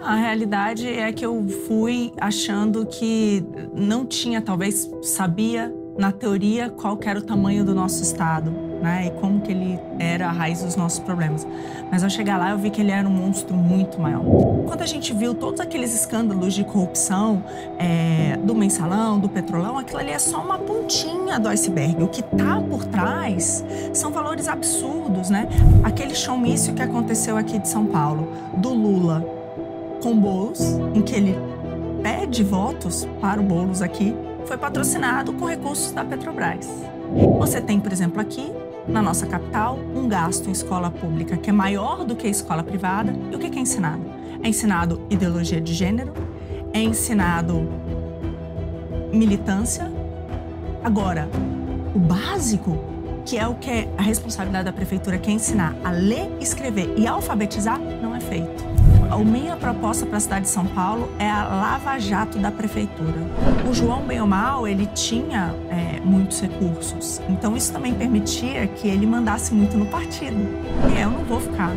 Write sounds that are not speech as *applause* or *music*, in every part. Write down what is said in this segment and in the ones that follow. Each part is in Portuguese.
A realidade é que eu fui achando que não tinha, talvez sabia na teoria qual era o tamanho do nosso estado, né? E como que ele era a raiz dos nossos problemas. Mas ao chegar lá eu vi que ele era um monstro muito maior. Quando a gente viu todos aqueles escândalos de corrupção é, do mensalão, do petrolão, aquilo ali é só uma pontinha do iceberg. O que tá por trás são valores absurdos, né? Aquele showmício que aconteceu aqui de São Paulo, do Lula, com Bolos, em que ele pede votos para o Bolos aqui, foi patrocinado com recursos da Petrobras. Você tem, por exemplo, aqui na nossa capital, um gasto em escola pública que é maior do que a escola privada. E o que é ensinado? É ensinado ideologia de gênero, é ensinado militância. Agora, o básico, que é o que é a responsabilidade da prefeitura, que é ensinar a ler, escrever e alfabetizar, não é feito. A minha proposta para a cidade de São Paulo é a Lava Jato da prefeitura. O João bem ou mal ele tinha é, muitos recursos, então isso também permitia que ele mandasse muito no partido. E eu não vou ficar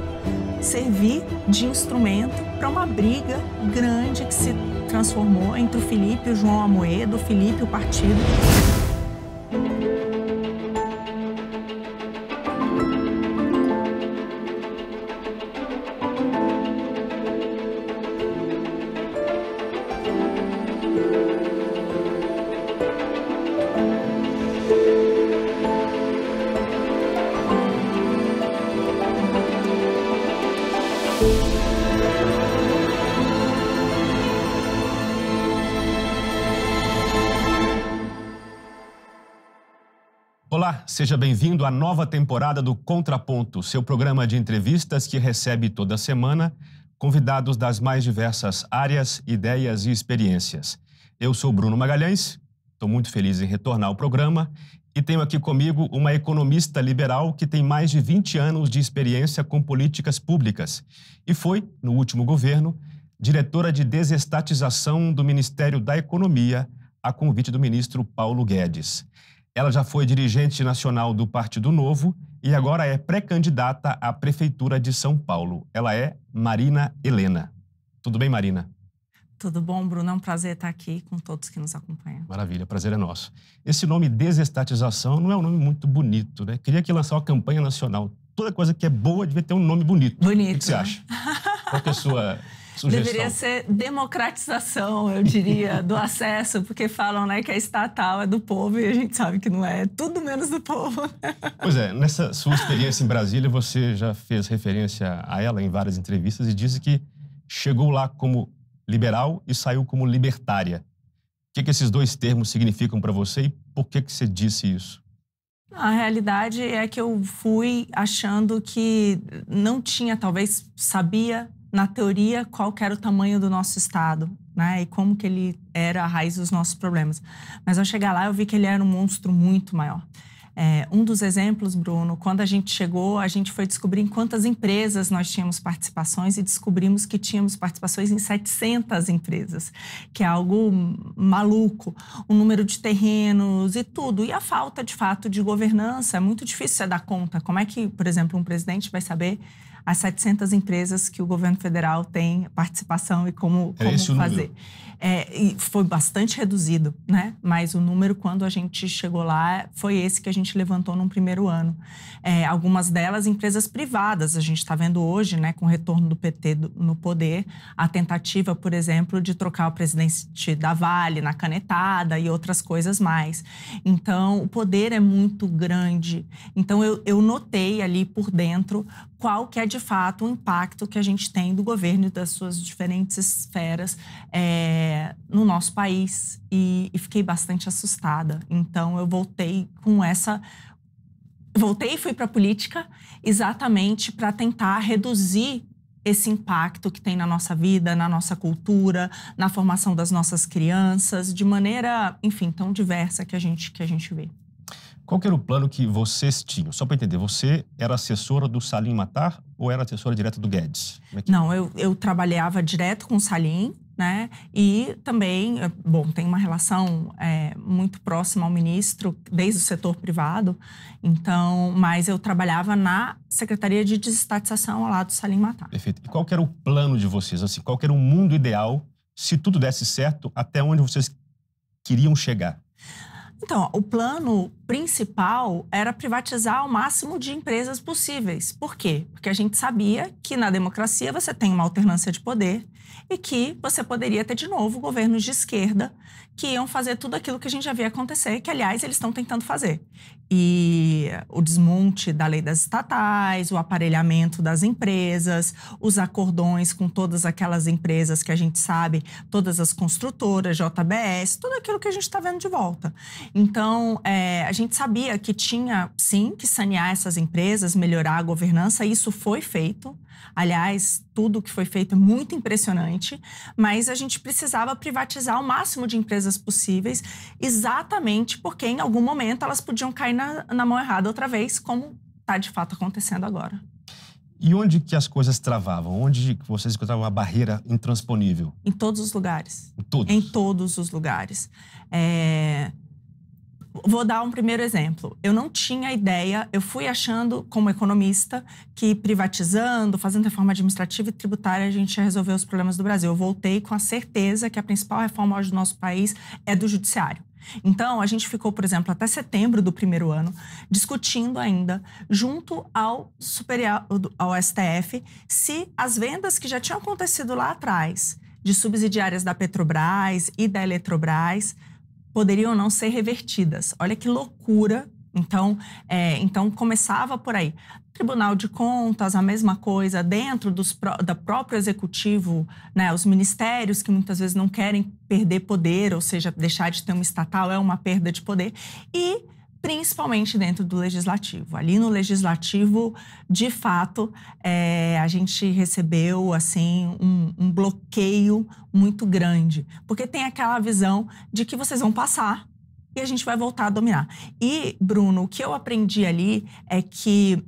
servir de instrumento para uma briga grande que se transformou entre o Felipe e o João Amoedo, o Felipe e o partido. seja bem-vindo à nova temporada do Contraponto, seu programa de entrevistas que recebe toda semana convidados das mais diversas áreas, ideias e experiências. Eu sou Bruno Magalhães, estou muito feliz em retornar ao programa e tenho aqui comigo uma economista liberal que tem mais de 20 anos de experiência com políticas públicas e foi, no último governo, diretora de desestatização do Ministério da Economia, a convite do ministro Paulo Guedes. Ela já foi dirigente nacional do Partido Novo e agora é pré-candidata à Prefeitura de São Paulo. Ela é Marina Helena. Tudo bem, Marina? Tudo bom, Bruno? É um prazer estar aqui com todos que nos acompanham. Maravilha, prazer é nosso. Esse nome desestatização não é um nome muito bonito, né? Queria que lançar uma campanha nacional. Toda coisa que é boa devia ter um nome bonito. Bonito. O que, você né? acha? Qual que é a sua Sugestão. Deveria ser democratização, eu diria, *laughs* do acesso, porque falam né, que a estatal é do povo e a gente sabe que não é, é tudo menos do povo. Pois é, *laughs* nessa sua experiência em Brasília, você já fez referência a ela em várias entrevistas e disse que chegou lá como liberal e saiu como libertária. O que, que esses dois termos significam para você e por que, que você disse isso? A realidade é que eu fui achando que não tinha, talvez sabia na teoria, qual era o tamanho do nosso Estado, né? E como que ele era a raiz dos nossos problemas. Mas ao chegar lá, eu vi que ele era um monstro muito maior. É, um dos exemplos, Bruno, quando a gente chegou, a gente foi descobrir em quantas empresas nós tínhamos participações e descobrimos que tínhamos participações em 700 empresas, que é algo maluco. O número de terrenos e tudo. E a falta, de fato, de governança. É muito difícil você dar conta. Como é que, por exemplo, um presidente vai saber as 700 empresas que o governo federal tem participação e como, é como fazer. É, e foi bastante reduzido, né? Mas o número, quando a gente chegou lá, foi esse que a gente levantou num primeiro ano. É, algumas delas, empresas privadas, a gente está vendo hoje, né, com o retorno do PT do, no poder, a tentativa, por exemplo, de trocar o presidente da Vale na canetada e outras coisas mais. Então, o poder é muito grande. Então, eu, eu notei ali por dentro qual que é a de fato, o impacto que a gente tem do governo e das suas diferentes esferas é, no nosso país. E, e fiquei bastante assustada. Então, eu voltei com essa voltei e fui para a política exatamente para tentar reduzir esse impacto que tem na nossa vida, na nossa cultura, na formação das nossas crianças, de maneira, enfim, tão diversa que a gente que a gente vê. Qual que era o plano que vocês tinham? Só para entender, você era assessora do Salim Matar ou era assessora direta do Guedes? É que... Não, eu, eu, trabalhava direto com o Salim, né? E também, eh, bom, tem uma relação é, muito próxima ao ministro, desde o setor privado. Então, mas eu trabalhava na Secretaria de Desestatização ao lado do Salim Matar. Perfeito. E qual que era o plano de vocês? Assim, qual que era o mundo ideal se tudo desse certo, até onde vocês queriam chegar? Então, o plano principal era privatizar o máximo de empresas possíveis. Por quê? Porque a gente sabia que na democracia você tem uma alternância de poder e que você poderia ter de novo governos de esquerda que iam fazer tudo aquilo que a gente já via acontecer, que, aliás, eles estão tentando fazer. E o desmonte da lei das estatais, o aparelhamento das empresas, os acordões com todas aquelas empresas que a gente sabe, todas as construtoras, JBS, tudo aquilo que a gente está vendo de volta. Então, é, a gente sabia que tinha, sim, que sanear essas empresas, melhorar a governança, isso foi feito. Aliás, tudo que foi feito é muito impressionante, mas a gente precisava privatizar o máximo de empresas possíveis, exatamente porque em algum momento elas podiam cair na, na mão errada outra vez, como está de fato acontecendo agora. E onde que as coisas travavam? Onde vocês encontravam uma barreira intransponível? Em todos os lugares. Em todos? Em todos os lugares. É... Vou dar um primeiro exemplo. Eu não tinha ideia, eu fui achando, como economista, que privatizando, fazendo reforma administrativa e tributária, a gente ia resolver os problemas do Brasil. Eu voltei com a certeza que a principal reforma hoje do nosso país é do judiciário. Então, a gente ficou, por exemplo, até setembro do primeiro ano, discutindo ainda, junto ao, superior, ao STF, se as vendas que já tinham acontecido lá atrás, de subsidiárias da Petrobras e da Eletrobras, poderiam não ser revertidas. Olha que loucura. Então, é, então começava por aí. Tribunal de Contas, a mesma coisa, dentro dos, da próprio executivo, né, os ministérios que muitas vezes não querem perder poder, ou seja, deixar de ter um estatal é uma perda de poder. E principalmente dentro do legislativo. Ali no legislativo, de fato, é, a gente recebeu assim um, um bloqueio muito grande, porque tem aquela visão de que vocês vão passar e a gente vai voltar a dominar. E Bruno, o que eu aprendi ali é que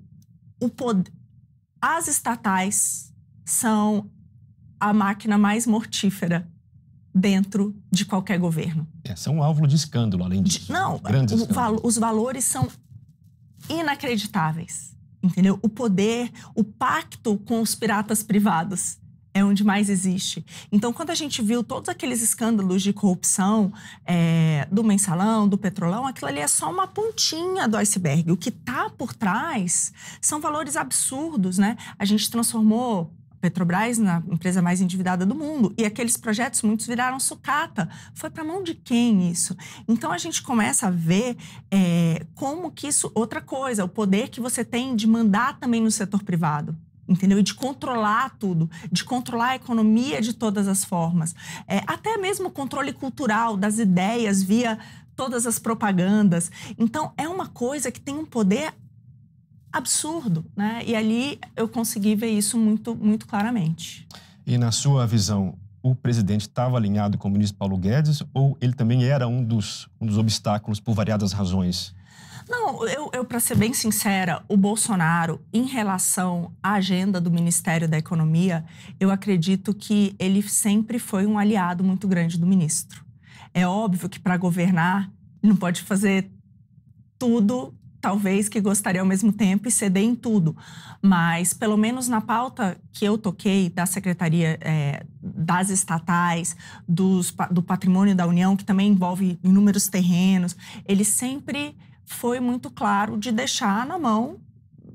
o as estatais são a máquina mais mortífera dentro de qualquer governo. É, são um alvo de escândalo, além disso. De, não, val, os valores são inacreditáveis, entendeu? O poder, o pacto com os piratas privados é onde mais existe. Então, quando a gente viu todos aqueles escândalos de corrupção é, do mensalão, do petrolão, aquilo ali é só uma pontinha do iceberg. O que está por trás são valores absurdos, né? A gente transformou Petrobras, na empresa mais endividada do mundo, e aqueles projetos, muitos viraram sucata. Foi para mão de quem isso? Então a gente começa a ver é, como que isso, outra coisa, o poder que você tem de mandar também no setor privado entendeu? E de controlar tudo, de controlar a economia de todas as formas. É, até mesmo o controle cultural das ideias via todas as propagandas. Então, é uma coisa que tem um poder absurdo, né? E ali eu consegui ver isso muito, muito claramente. E na sua visão, o presidente estava alinhado com o ministro Paulo Guedes ou ele também era um dos, um dos obstáculos por variadas razões? Não, eu, eu para ser bem sincera, o Bolsonaro, em relação à agenda do Ministério da Economia, eu acredito que ele sempre foi um aliado muito grande do ministro. É óbvio que para governar, não pode fazer tudo talvez que gostaria ao mesmo tempo e ceder em tudo. Mas, pelo menos na pauta que eu toquei da Secretaria é, das Estatais, dos, do Patrimônio da União, que também envolve inúmeros terrenos, ele sempre foi muito claro de deixar na mão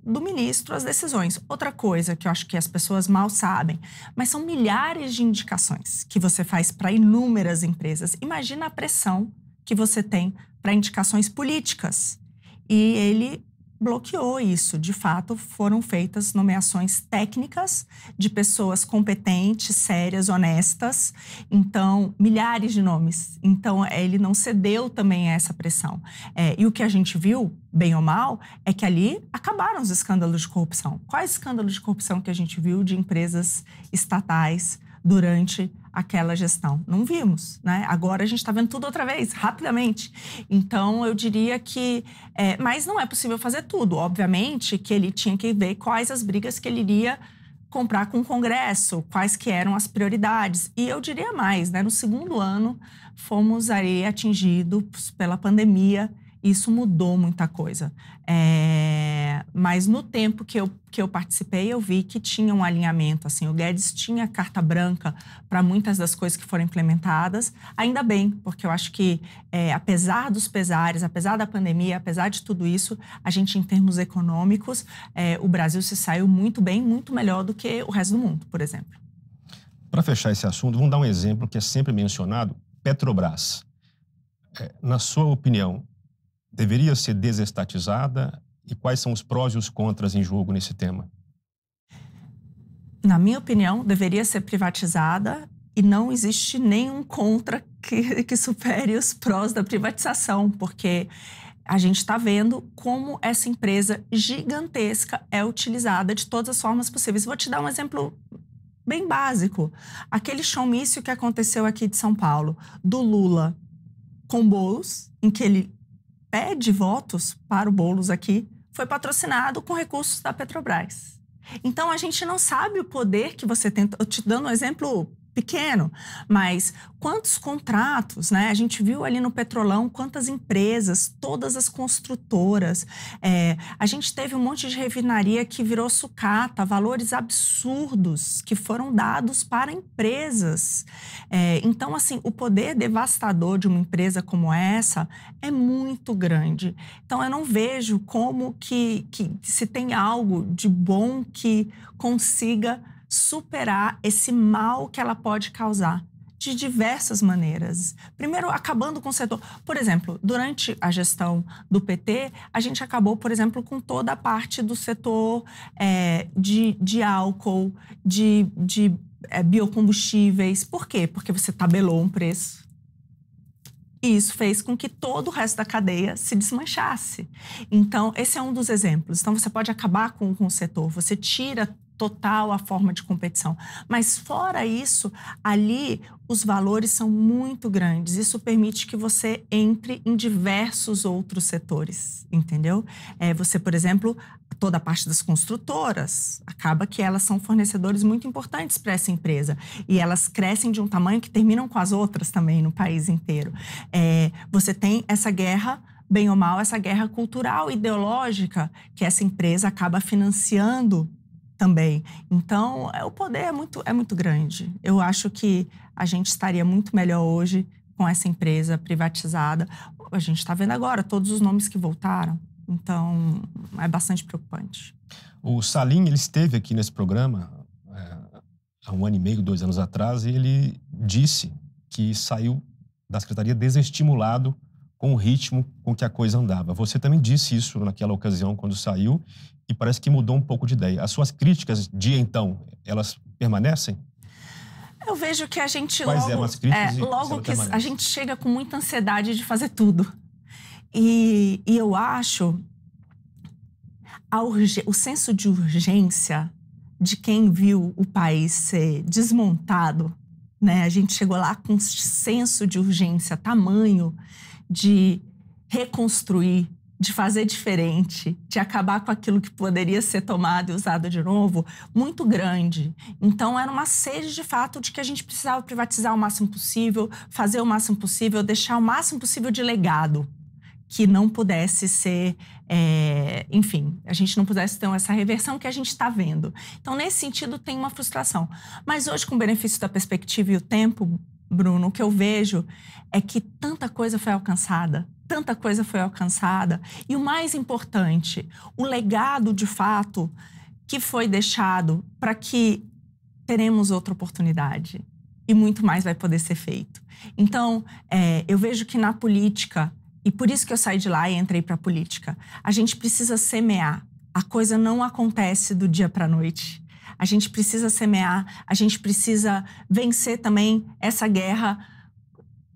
do ministro as decisões. Outra coisa que eu acho que as pessoas mal sabem, mas são milhares de indicações que você faz para inúmeras empresas. Imagina a pressão que você tem para indicações políticas. E ele bloqueou isso. De fato, foram feitas nomeações técnicas de pessoas competentes, sérias, honestas. Então, milhares de nomes. Então, ele não cedeu também a essa pressão. É, e o que a gente viu, bem ou mal, é que ali acabaram os escândalos de corrupção. Quais escândalos de corrupção que a gente viu de empresas estatais durante aquela gestão. Não vimos, né? Agora a gente está vendo tudo outra vez, rapidamente. Então eu diria que, é, mas não é possível fazer tudo. Obviamente que ele tinha que ver quais as brigas que ele iria comprar com o Congresso, quais que eram as prioridades. E eu diria mais, né? No segundo ano fomos aí atingidos pela pandemia isso mudou muita coisa. É, mas no tempo que eu, que eu participei, eu vi que tinha um alinhamento. Assim, o Guedes tinha carta branca para muitas das coisas que foram implementadas. Ainda bem, porque eu acho que, é, apesar dos pesares, apesar da pandemia, apesar de tudo isso, a gente, em termos econômicos, é, o Brasil se saiu muito bem, muito melhor do que o resto do mundo, por exemplo. Para fechar esse assunto, vamos dar um exemplo que é sempre mencionado: Petrobras. na sua opinião, deveria ser desestatizada e quais são os prós e os contras em jogo nesse tema? Na minha opinião, deveria ser privatizada e não existe nenhum contra que, que supere os prós da privatização, porque a gente está vendo como essa empresa gigantesca é utilizada de todas as formas possíveis. Vou te dar um exemplo bem básico. Aquele showmício que aconteceu aqui de São Paulo, do Lula com bolos, em que ele pede votos para o Boulos aqui foi patrocinado com recursos da Petrobras. Então a gente não sabe o poder que você tem. Eu te dando um exemplo pequeno, mas quantos contratos, né? A gente viu ali no Petrolão quantas empresas, todas as construtoras. É, a gente teve um monte de refinaria que virou sucata, valores absurdos que foram dados para empresas. É, então, assim, o poder devastador de uma empresa como essa é muito grande. Então, eu não vejo como que, que se tem algo de bom que consiga superar esse mal que ela pode causar de diversas maneiras. Primeiro, acabando com o setor. Por exemplo, durante a gestão do PT, a gente acabou, por exemplo, com toda a parte do setor é, de, de álcool, de, de é, biocombustíveis. Por quê? Porque você tabelou um preço. E isso fez com que todo o resto da cadeia se desmanchasse. Então, esse é um dos exemplos. Então, você pode acabar com, com o setor, você tira total a forma de competição. Mas fora isso, ali os valores são muito grandes. Isso permite que você entre em diversos outros setores, entendeu? É, você, por exemplo, toda a parte das construtoras, acaba que elas são fornecedores muito importantes para essa empresa. E elas crescem de um tamanho que terminam com as outras também no país inteiro. É, você tem essa guerra bem ou mal, essa guerra cultural, ideológica que essa empresa acaba financiando também. Então, é, o poder é muito, é muito grande. Eu acho que a gente estaria muito melhor hoje com essa empresa privatizada. A gente está vendo agora todos os nomes que voltaram. Então, é bastante preocupante. O Salim, ele esteve aqui nesse programa é, há um ano e meio, dois anos atrás, e ele disse que saiu da secretaria desestimulado com o ritmo com que a coisa andava. Você também disse isso naquela ocasião quando saiu e parece que mudou um pouco de ideia. As suas críticas de então, elas permanecem? Eu vejo que a gente Quais logo, eram as críticas é, logo que permanece? a gente chega com muita ansiedade de fazer tudo. E, e eu acho urge, o senso de urgência de quem viu o país ser desmontado, né? A gente chegou lá com senso de urgência tamanho de reconstruir, de fazer diferente, de acabar com aquilo que poderia ser tomado e usado de novo, muito grande. Então era uma sede de fato de que a gente precisava privatizar o máximo possível, fazer o máximo possível, deixar o máximo possível de legado que não pudesse ser, é, enfim, a gente não pudesse ter essa reversão que a gente está vendo. Então, nesse sentido, tem uma frustração. Mas hoje, com o benefício da perspectiva e o tempo, Bruno, o que eu vejo é que tanta coisa foi alcançada, tanta coisa foi alcançada. E o mais importante, o legado de fato que foi deixado para que teremos outra oportunidade e muito mais vai poder ser feito. Então, é, eu vejo que na política, e por isso que eu saí de lá e entrei para a política, a gente precisa semear. A coisa não acontece do dia para a noite a gente precisa semear, a gente precisa vencer também essa guerra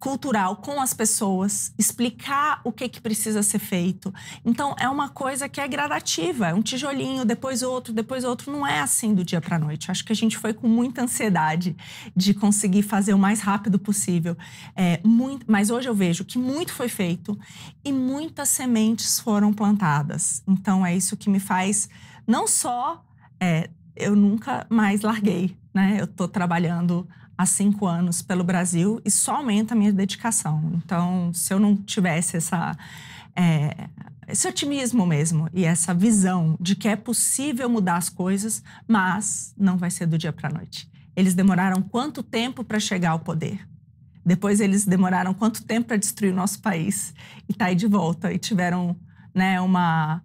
cultural com as pessoas, explicar o que, que precisa ser feito. Então, é uma coisa que é gradativa, é um tijolinho, depois outro, depois outro. Não é assim do dia para noite. Acho que a gente foi com muita ansiedade de conseguir fazer o mais rápido possível. É, muito, mas hoje eu vejo que muito foi feito e muitas sementes foram plantadas. Então, é isso que me faz não só. É, eu nunca mais larguei, né? Eu estou trabalhando há cinco anos pelo Brasil e só aumenta a minha dedicação. Então, se eu não tivesse essa, é, esse otimismo mesmo e essa visão de que é possível mudar as coisas, mas não vai ser do dia para a noite. Eles demoraram quanto tempo para chegar ao poder? Depois eles demoraram quanto tempo para destruir o nosso país e tá aí de volta e tiveram, né, uma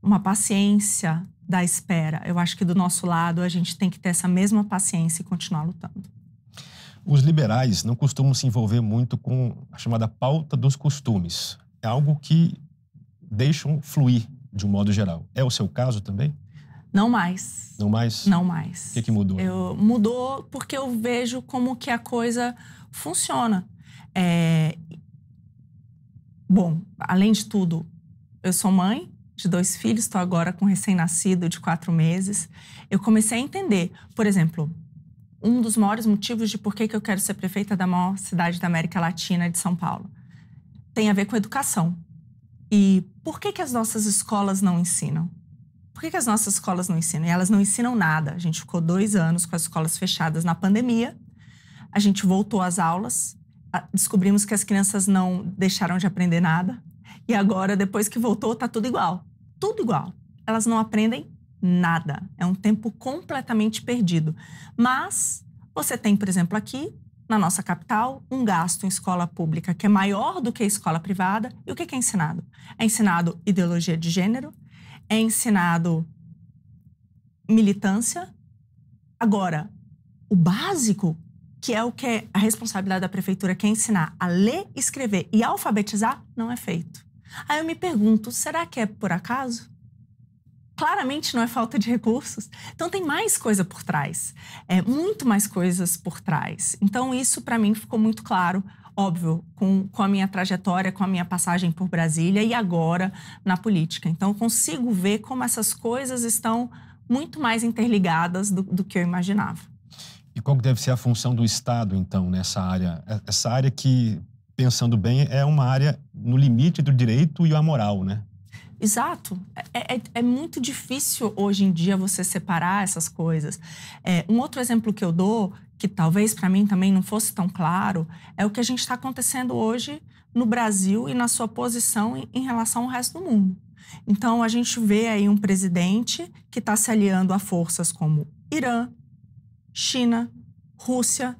uma paciência, da espera. Eu acho que do nosso lado a gente tem que ter essa mesma paciência e continuar lutando. Os liberais não costumam se envolver muito com a chamada pauta dos costumes. É algo que deixam fluir de um modo geral. É o seu caso também? Não mais. Não mais? Não mais. O que, que mudou? Eu, mudou porque eu vejo como que a coisa funciona. É... Bom, além de tudo, eu sou mãe, de dois filhos, estou agora com um recém-nascido de quatro meses. Eu comecei a entender, por exemplo, um dos maiores motivos de por que, eu quero ser prefeita da maior cidade da América Latina, de São Paulo, tem a ver com educação. E por que, que as nossas escolas não ensinam? Por que, que as nossas escolas não ensinam? E elas não ensinam nada. A gente ficou dois anos com as escolas fechadas na pandemia, a gente voltou às aulas, descobrimos que as crianças não deixaram de aprender nada, e agora, depois que voltou, tá tudo igual. Tudo igual. Elas não aprendem nada. É um tempo completamente perdido. Mas você tem, por exemplo, aqui na nossa capital, um gasto em escola pública que é maior do que a escola privada. E o que é ensinado? É ensinado ideologia de gênero, é ensinado militância. Agora, o básico, que é o que é a responsabilidade da prefeitura, que é ensinar a ler, escrever e alfabetizar, não é feito. Aí eu me pergunto, será que é por acaso? Claramente não é falta de recursos. Então tem mais coisa por trás, é muito mais coisas por trás. Então isso para mim ficou muito claro, óbvio, com, com a minha trajetória, com a minha passagem por Brasília e agora na política. Então eu consigo ver como essas coisas estão muito mais interligadas do, do que eu imaginava. E qual deve ser a função do Estado, então, nessa área? É, essa área que pensando bem, é uma área no limite do direito e a moral, né? Exato. É, é, é, muito difícil hoje em dia você separar essas coisas. É, um outro exemplo que eu dou, que talvez para mim também não fosse tão claro, é o que a gente está acontecendo hoje no Brasil e na sua posição em, em relação ao resto do mundo. Então a gente vê aí um presidente que está se aliando a forças como Irã, China, Rússia,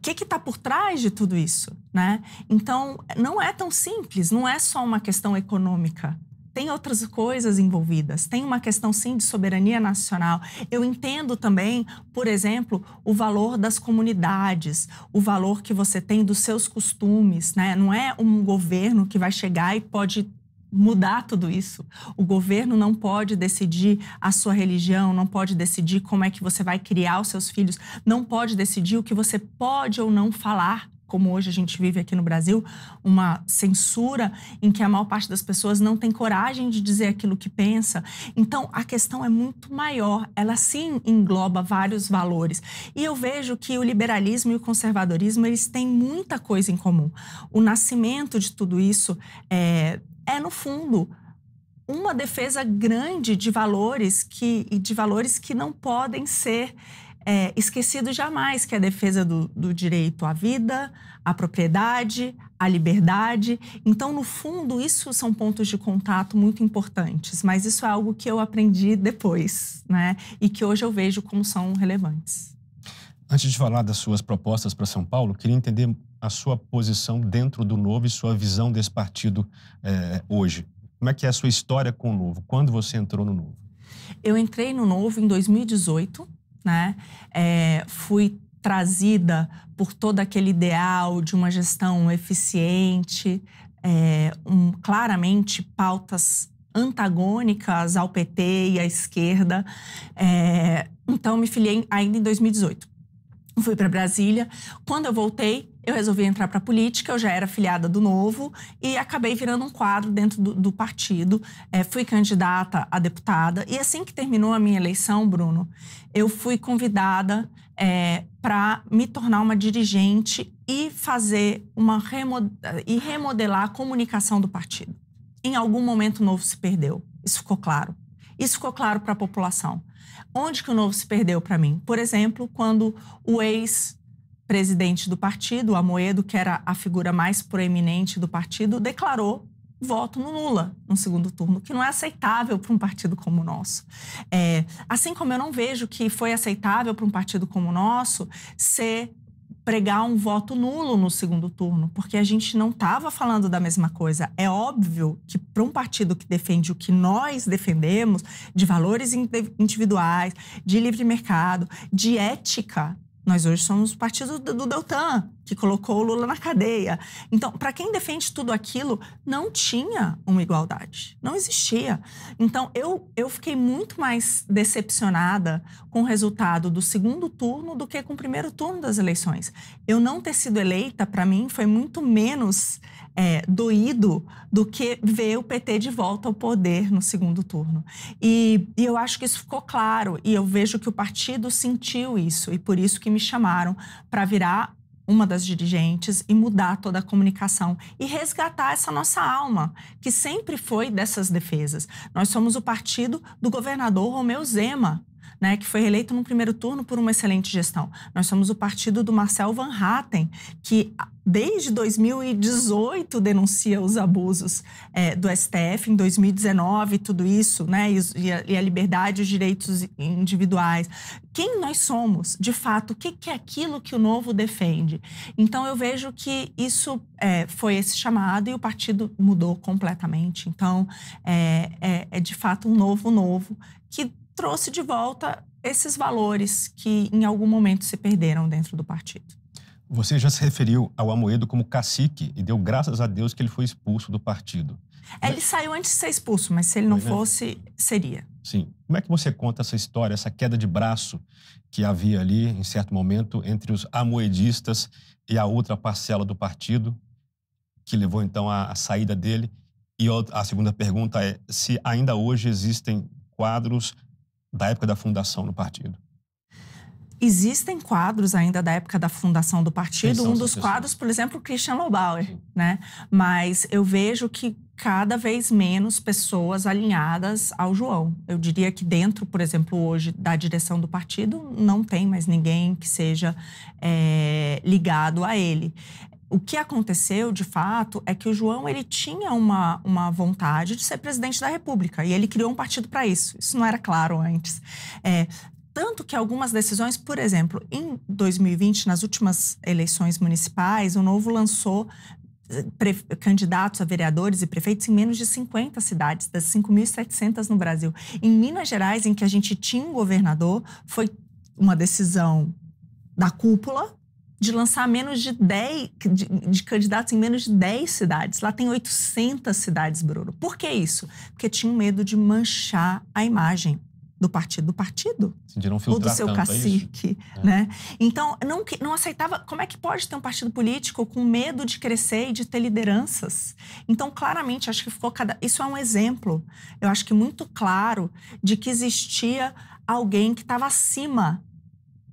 o que está por trás de tudo isso, né? Então, não é tão simples, não é só uma questão econômica. Tem outras coisas envolvidas, tem uma questão sim de soberania nacional. Eu entendo também, por exemplo, o valor das comunidades, o valor que você tem dos seus costumes, né? Não é um governo que vai chegar e pode mudar tudo isso. O governo não pode decidir a sua religião, não pode decidir como é que você vai criar os seus filhos, não pode decidir o que você pode ou não falar. Como hoje a gente vive aqui no Brasil, uma censura em que a maior parte das pessoas não tem coragem de dizer aquilo que pensa. Então, a questão é muito maior, ela sim engloba vários valores. E eu vejo que o liberalismo e o conservadorismo, eles têm muita coisa em comum. O nascimento de tudo isso é, é, no fundo, uma defesa grande de valores que, e de valores que não podem ser é, esquecidos jamais, que é a defesa do, do direito à vida, à propriedade, à liberdade. Então, no fundo, isso são pontos de contato muito importantes, mas isso é algo que eu aprendi depois, né? E que hoje eu vejo como são relevantes. Antes de falar das suas propostas para São Paulo, queria entender a sua posição dentro do Novo e sua visão desse partido é, hoje? Como é que é a sua história com o Novo? Quando você entrou no Novo? Eu entrei no Novo em 2018, né? É, fui trazida por todo aquele ideal de uma gestão eficiente, é, um, claramente pautas antagônicas ao PT e à esquerda. É, então, me filiei ainda em 2018. Fui para Brasília. Quando eu voltei, eu resolvi entrar para a política, eu já era filiada do Novo e acabei virando um quadro dentro do, do partido. É, fui candidata a deputada e assim que terminou a minha eleição, Bruno, eu fui convidada é, para me tornar uma dirigente e fazer uma e remodelar a comunicação do partido. Em algum momento o Novo se perdeu, isso ficou claro. Isso ficou claro para a população. Onde que o Novo se perdeu para mim? Por exemplo, quando o ex presidente do partido, Amoedo, que era a figura mais proeminente do partido, declarou voto no Lula no segundo turno, que não é aceitável para um partido como o nosso. É, assim como eu não vejo que foi aceitável para um partido como o nosso ser pregar um voto nulo no segundo turno, porque a gente não estava falando da mesma coisa. É óbvio que para um partido que defende o que nós defendemos, de valores individuais, de livre mercado, de ética, nós hoje somos o partido do Deltan, que colocou o Lula na cadeia. Então, para quem defende tudo aquilo, não tinha uma igualdade. Não existia. Então, eu, eu fiquei muito mais decepcionada com o resultado do segundo turno do que com o primeiro turno das eleições. Eu não ter sido eleita, para mim, foi muito menos é, doído do que ver o PT de volta ao poder no segundo turno. E, e, eu acho que isso ficou claro, e eu vejo que o partido sentiu isso, e por isso que me chamaram para virar uma das dirigentes e mudar toda a comunicação e resgatar essa nossa alma, que sempre foi dessas defesas. Nós somos o partido do governador Romeu Zema, né, que foi eleito no primeiro turno por uma excelente gestão. Nós somos o partido do Marcel Van Hatten, que ah, desde 2018 denuncia os abusos é, do STF, em 2019 tudo isso, né, e, a, e a liberdade os direitos individuais. Quem nós somos, de fato, o que, que, é aquilo que o novo defende? Então eu vejo que isso é, foi esse chamado e o partido mudou completamente. Então é, é, é de fato um novo novo que trouxe de volta esses valores que em algum momento se perderam dentro do partido. Você já se referiu ao Amoedo como cacique e deu graças a Deus que ele foi expulso do partido. É, ele saiu antes de ser expulso, mas se ele não né? fosse, né? seria. Sim. Como é que você conta essa história, essa queda de braço que havia ali, em certo momento, entre os amoedistas e a outra parcela do partido, que levou então à, à saída dele? E a segunda pergunta é se ainda hoje existem quadros da época da fundação no partido? Existem quadros ainda da época da fundação do partido. Um dos quadros, por exemplo, Christian Lobauer, né? Mas eu vejo que cada vez menos pessoas alinhadas ao João. Eu diria que dentro, por exemplo, hoje da direção do partido, não tem mais ninguém que seja é, ligado a ele o que aconteceu, de fato, é que o João ele tinha uma, uma vontade de ser presidente da República e ele criou um partido para isso. Isso não era claro antes. É, tanto que algumas decisões, por exemplo, em 2020, nas últimas eleições municipais, o Novo lançou eh, candidatos a vereadores e prefeitos em menos de 50 cidades, das 5.700 no Brasil. Em Minas Gerais, em que a gente tinha um governador, foi uma decisão da cúpula de lançar menos de 10 de, de, candidatos em menos de 10 cidades. Lá tem 800 cidades, Bruno. Por que isso? Porque tinha medo de manchar a imagem do partido do partido de não ou do seu tanto, é cacique, é né? Então não não aceitava. Como é que pode ter um partido político com medo de crescer e de ter lideranças? Então claramente acho que ficou cada isso é um exemplo. Eu acho que muito claro de que existia alguém que estava acima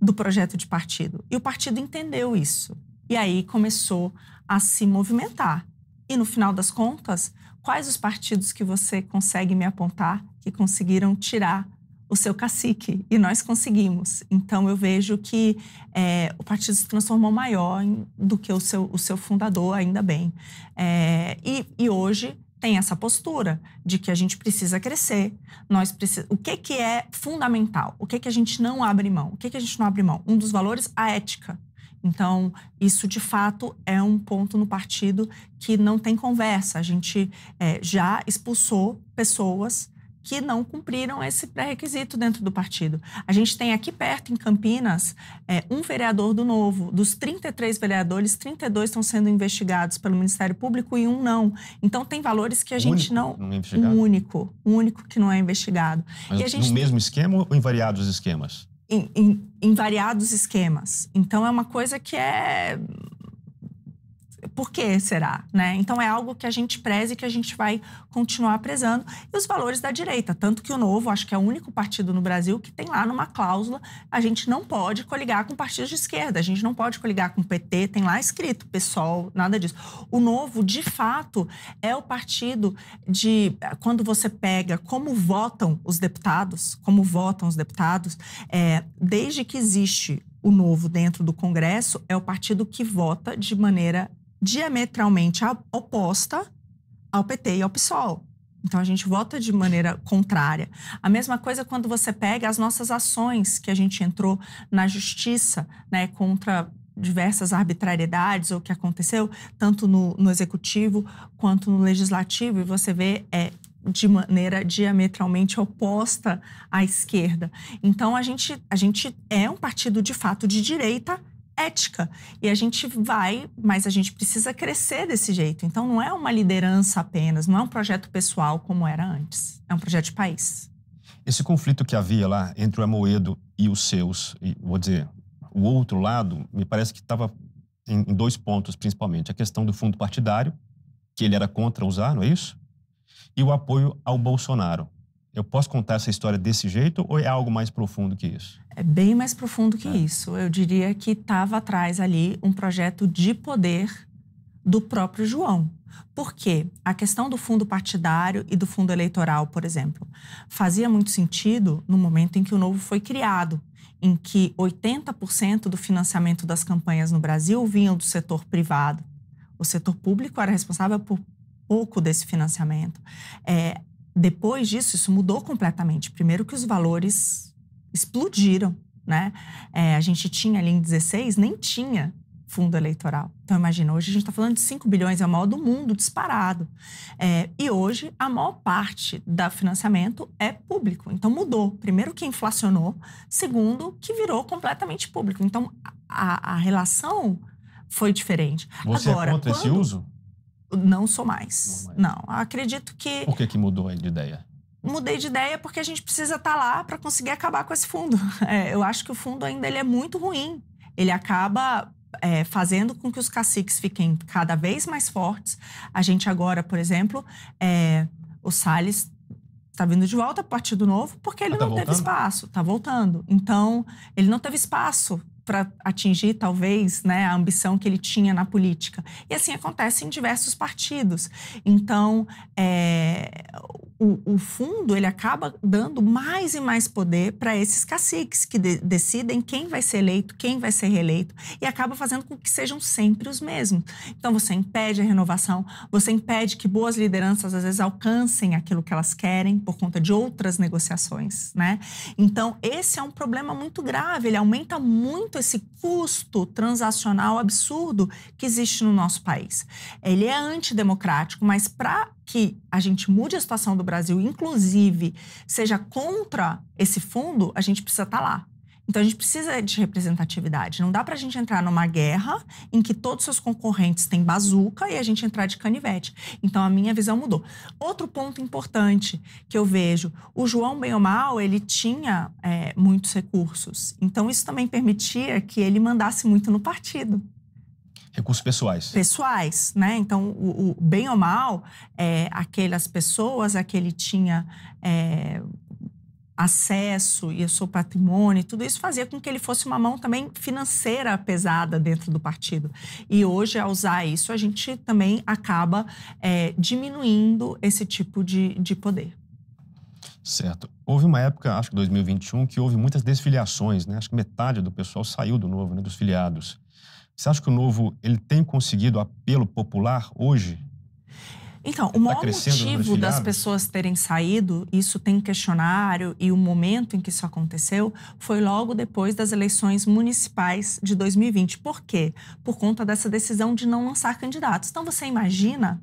do projeto de partido. E o partido entendeu isso. E aí começou a se movimentar. E no final das contas, quais os partidos que você consegue me apontar que conseguiram tirar o seu cacique e nós conseguimos. Então eu vejo que é, o partido se transformou maior do que o seu, o seu fundador, ainda bem. É, e, e hoje tem essa postura de que a gente precisa crescer, nós precisa, o que que é fundamental, o que que a gente não abre mão, o que que a gente não abre mão, um dos valores a ética. Então isso de fato é um ponto no partido que não tem conversa. A gente é, já expulsou pessoas que não cumpriram esse pré-requisito dentro do partido. A gente tem aqui perto, em Campinas, é, um vereador do Novo. Dos 33 vereadores, 32 estão sendo investigados pelo Ministério Público e um não. Então, tem valores que a gente único não. não é um único. Um único que não é investigado. Mas, e gente... No mesmo esquema ou em variados esquemas? Em, em, em variados esquemas. Então, é uma coisa que é por que será? Né? Então é algo que a gente preza e que a gente vai continuar prezando. E os valores da direita, tanto que o Novo, acho que é o único partido no Brasil que tem lá numa cláusula, a gente não pode coligar com partidos de esquerda, a gente não pode coligar com o PT, tem lá escrito PSOL, nada disso. O Novo, de fato, é o partido de quando você pega como votam os deputados, como votam os deputados, é, desde que existe o novo dentro do Congresso é o partido que vota de maneira diametralmente oposta ao PT e ao PSOL. Então a gente vota de maneira contrária. A mesma coisa quando você pega as nossas ações que a gente entrou na justiça, né, contra diversas arbitrariedades ou que aconteceu tanto no, no executivo quanto no legislativo e você vê é de maneira diametralmente oposta à esquerda. Então a gente a gente é um partido de fato de direita ética. E a gente vai, mas a gente precisa crescer desse jeito. Então não é uma liderança apenas, não é um projeto pessoal como era antes. É um projeto de país. Esse conflito que havia lá entre o Amoedo e os seus, e, vou dizer, o outro lado, me parece que estava em, em dois pontos principalmente. A questão do fundo partidário, que ele era contra usar, não é isso? E o apoio ao Bolsonaro. Eu posso contar essa história desse jeito ou é algo mais profundo que isso? É bem mais profundo que é. isso. Eu diria que estava atrás ali um projeto de poder do próprio João. Porque a questão do fundo partidário e do fundo eleitoral, por exemplo, fazia muito sentido no momento em que o novo foi criado, em que 80% do financiamento das campanhas no Brasil vinham do setor privado. O setor público era responsável por pouco desse financiamento. É, depois disso, isso mudou completamente. Primeiro que os valores explodiram, né? É, a gente tinha ali em 16, nem tinha fundo eleitoral. Então, imagina, hoje a gente está falando de 5 bilhões, é o maior do mundo, disparado. É, e hoje, a maior parte do financiamento é público. Então, mudou. Primeiro, que inflacionou. Segundo, que virou completamente público. Então, a, a relação foi diferente. Você é Agora, é contra quando... esse uso? Não sou mais. Não, não. Acredito que. Por que, que mudou de ideia? Mudei de ideia porque a gente precisa estar tá lá para conseguir acabar com esse fundo. *laughs* É, eu acho que o fundo ainda ele é muito ruim. Ele acaba é, fazendo com que os caciques fiquem cada vez mais fortes. A gente agora, por exemplo, é, o Salles está vindo de volta para o Partido Novo porque ele ah, tá não voltando? teve espaço, está voltando. Então, ele não teve espaço para atingir talvez né, a ambição que ele tinha na política. E assim acontece em diversos partidos. Então, é, o, o, fundo ele acaba dando mais e mais poder para esses caciques que de, decidem quem vai ser eleito, quem vai ser reeleito e acaba fazendo com que sejam sempre os mesmos. Então você impede a renovação, você impede que boas lideranças às vezes alcancem aquilo que elas querem por conta de outras negociações, né? Então esse é um problema muito grave, ele aumenta muito esse custo transacional absurdo que existe no nosso país. Ele é antidemocrático, mas para que a gente mude a situação do Brasil, inclusive seja contra esse fundo, a gente precisa estar tá lá. Então a gente precisa de representatividade. Não dá para a gente entrar numa guerra em que todos os seus concorrentes têm bazuca e a gente entrar de canivete. Então a minha visão mudou. Outro ponto importante que eu vejo, o João bem ou mal ele tinha é, muitos recursos. Então isso também permitia que ele mandasse muito no partido. Recursos pessoais. Pessoais, né? Então, o, o bem ou mal, é, aquelas pessoas a que ele tinha é, acesso e o seu patrimônio, tudo isso fazia com que ele fosse uma mão também financeira pesada dentro do partido. E hoje, ao usar isso, a gente também acaba é, diminuindo esse tipo de, de poder. Certo. Houve uma época, acho que 2021, que houve muitas desfiliações, né? Acho que metade do pessoal saiu do novo, né? Dos filiados. Você acha que o novo ele tem conseguido apelo popular hoje? Então, o tá maior tá motivo das pessoas terem saído, isso tem questionário e o momento em que isso aconteceu foi logo depois das eleições municipais de 2020. Por quê? Por conta dessa decisão de não lançar candidatos. Então, você imagina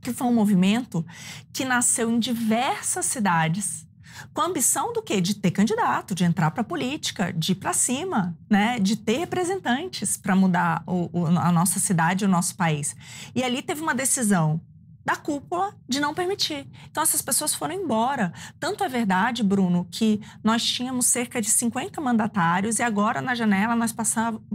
que foi um movimento que nasceu em diversas cidades com a ambição do quê? De ter candidato, de entrar para a política, de ir para cima, né? de ter representantes para mudar o, o, a nossa cidade, o nosso país. E ali teve uma decisão da cúpula de não permitir. Então essas pessoas foram embora. Tanto é verdade, Bruno, que nós tínhamos cerca de 50 mandatários e agora na janela nós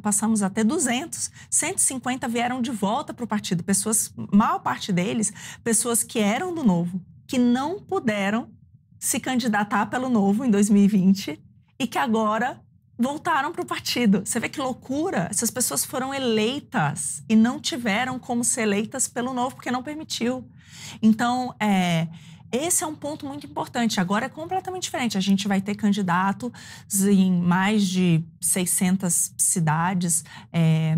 passamos até 200. 150 vieram de volta para o partido, pessoas, maior parte deles, pessoas que eram do novo, que não puderam se candidatar pelo Novo em 2020 e que agora voltaram para o partido. Você vê que loucura! Essas pessoas foram eleitas e não tiveram como ser eleitas pelo Novo, porque não permitiu. Então, é esse é um ponto muito importante. Agora é completamente diferente. A gente vai ter candidatos em mais de 600 cidades, é,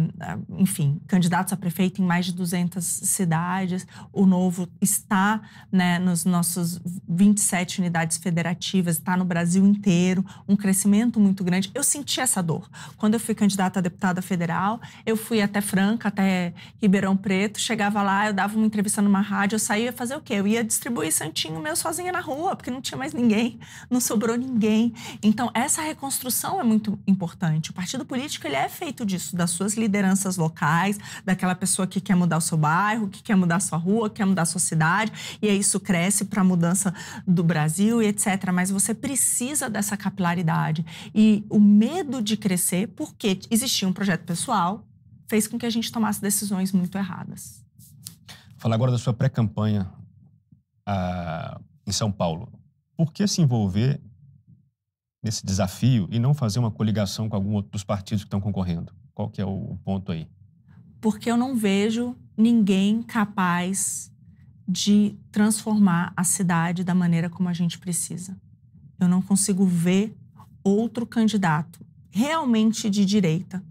enfim, candidatos a prefeito em mais de 200 cidades. O novo está né, nos nossos 27 unidades federativas, está no Brasil inteiro, um crescimento muito grande. Eu senti essa dor. Quando eu fui candidata a deputada federal, eu fui até Franca, até Ribeirão Preto, chegava lá, eu dava uma entrevista numa rádio, eu saía fazer o quê? Eu ia distribuir santinho cantinho meu sozinha na rua, porque não tinha mais ninguém, não sobrou ninguém. Então, essa reconstrução é muito importante. O partido político ele é feito disso, das suas lideranças locais, daquela pessoa que quer mudar o seu bairro, que quer mudar a sua rua, que quer mudar a sua cidade, e aí isso cresce para a mudança do Brasil e etc. Mas você precisa dessa capilaridade. E o medo de crescer, porque existia um projeto pessoal, fez com que a gente tomasse decisões muito erradas. fala agora da sua pré-campanha a, em São Paulo, por que se envolver nesse desafio e não fazer uma coligação com algum outro dos partidos que estão concorrendo? Qual que é o ponto aí? Porque eu não vejo ninguém capaz de transformar a cidade da maneira como a gente precisa. Eu não consigo ver outro candidato realmente de direita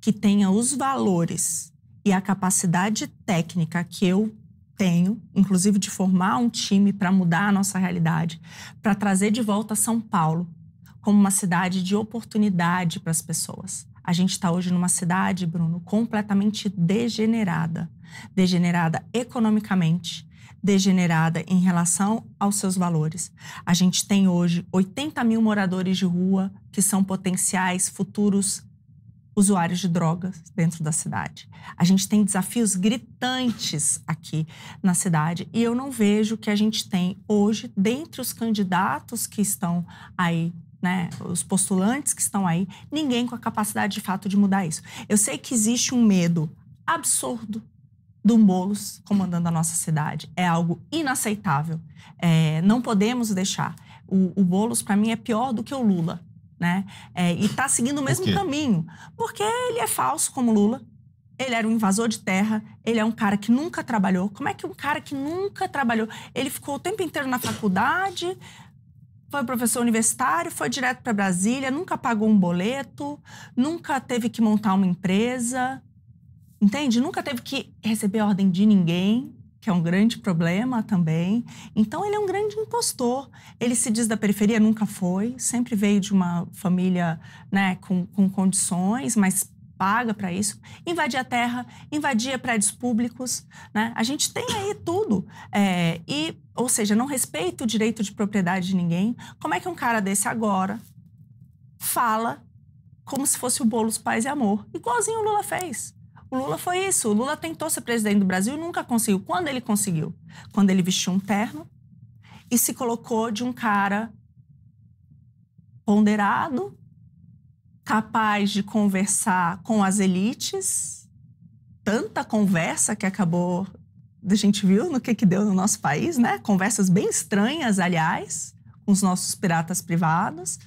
que tenha os valores e a capacidade técnica que eu tenho, inclusive de formar um time para mudar a nossa realidade, para trazer de volta São Paulo como uma cidade de oportunidade para as pessoas. A gente está hoje numa cidade, Bruno, completamente degenerada. Degenerada economicamente, degenerada em relação aos seus valores. A gente tem hoje 80 mil moradores de rua que são potenciais futuros usuários de drogas dentro da cidade. A gente tem desafios gritantes aqui na cidade e eu não vejo que a gente tem hoje, dentre os candidatos que estão aí né, os postulantes que estão aí, ninguém com a capacidade de fato de mudar isso. Eu sei que existe um medo absurdo do Bolos comandando a nossa cidade. É algo inaceitável. É, não podemos deixar. O, o Bolos para mim, é pior do que o Lula né? É, e está seguindo o mesmo Por caminho. Porque ele é falso como Lula. Ele era um invasor de terra, ele é um cara que nunca trabalhou. Como é que um cara que nunca trabalhou? Ele ficou o tempo inteiro na faculdade, foi professor universitário, foi direto para Brasília, nunca pagou um boleto, nunca teve que montar uma empresa, entende? Nunca teve que receber ordem de ninguém que é um grande problema também. Então, ele é um grande impostor. Ele se diz da periferia, nunca foi, sempre veio de uma família né, com, com condições, mas paga para isso, Invadia a terra, invadia prédios públicos, né? A gente tem aí tudo é, e, ou seja, não respeita o direito de propriedade de ninguém. Como é que um cara desse agora fala como se fosse o bolo Paz e Amor, igualzinho o Lula fez? O Lula foi isso. O Lula tentou ser presidente do Brasil e nunca conseguiu. Quando ele conseguiu? Quando ele vestiu um terno e se colocou de um cara ponderado, capaz de conversar com as elites. Tanta conversa que acabou, a gente viu no que, que deu no nosso país, né? Conversas bem estranhas, aliás, com os nossos piratas privados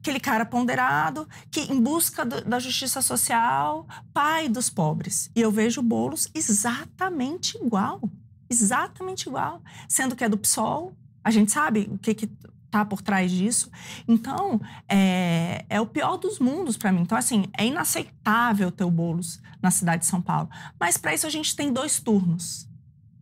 aquele cara ponderado, que em busca do, da justiça social, pai dos pobres. E eu vejo bolos exatamente igual, exatamente igual, sendo que é do PSOL. A gente sabe o que, que tá por trás disso. Então, é, é o pior dos mundos para mim. Então, assim, é inaceitável ter o Boulos na cidade de São Paulo. Mas para isso a gente tem dois turnos.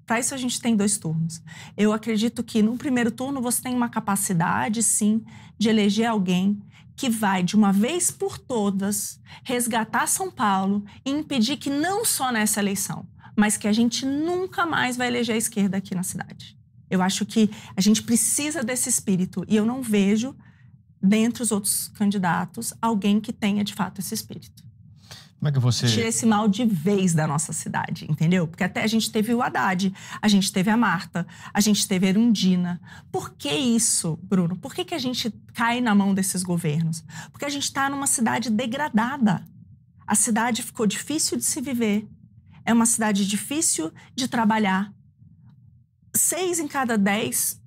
Para isso a gente tem dois turnos. Eu acredito que no primeiro turno você tem uma capacidade, sim, de eleger alguém que vai, de uma vez por todas, resgatar São Paulo e impedir que não só nessa eleição, mas que a gente nunca mais vai eleger a esquerda aqui na cidade. Eu acho que a gente precisa desse espírito e eu não vejo, dentre os outros candidatos, alguém que tenha de fato esse espírito. Como é que você. Tira esse mal de vez da nossa cidade, entendeu? Porque até a gente teve o Haddad, a gente teve a Marta, a gente teve a Erundina. Por que isso, Bruno? Por que, que a gente cai na mão desses governos? Porque a gente está numa cidade degradada. A cidade ficou difícil de se viver. É uma cidade difícil de trabalhar. Seis em cada dez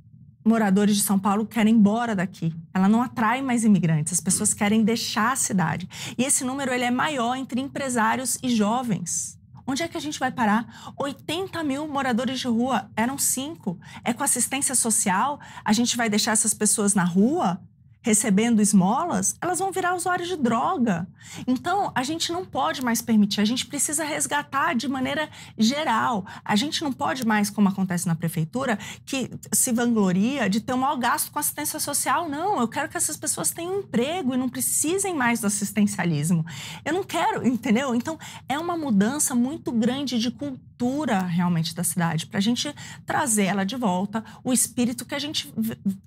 moradores de São Paulo querem embora daqui. Ela não atrai mais imigrantes, as pessoas querem deixar a cidade. E esse número ele é maior entre empresários e jovens. Onde é que a gente vai parar? 80 mil moradores de rua, eram cinco. É com assistência social? A gente vai deixar essas pessoas na rua? recebendo esmolas, elas vão virar usuários de droga. Então, a gente não pode mais permitir, a gente precisa resgatar de maneira geral. A gente não pode mais, como acontece na prefeitura, que se vangloria de ter um mau gasto com assistência social. Não, eu quero que essas pessoas tenham emprego e não precisem mais do assistencialismo. Eu não quero, entendeu? Então, é uma mudança muito grande de cultura realmente da cidade, para a gente trazer ela de volta, o espírito que a gente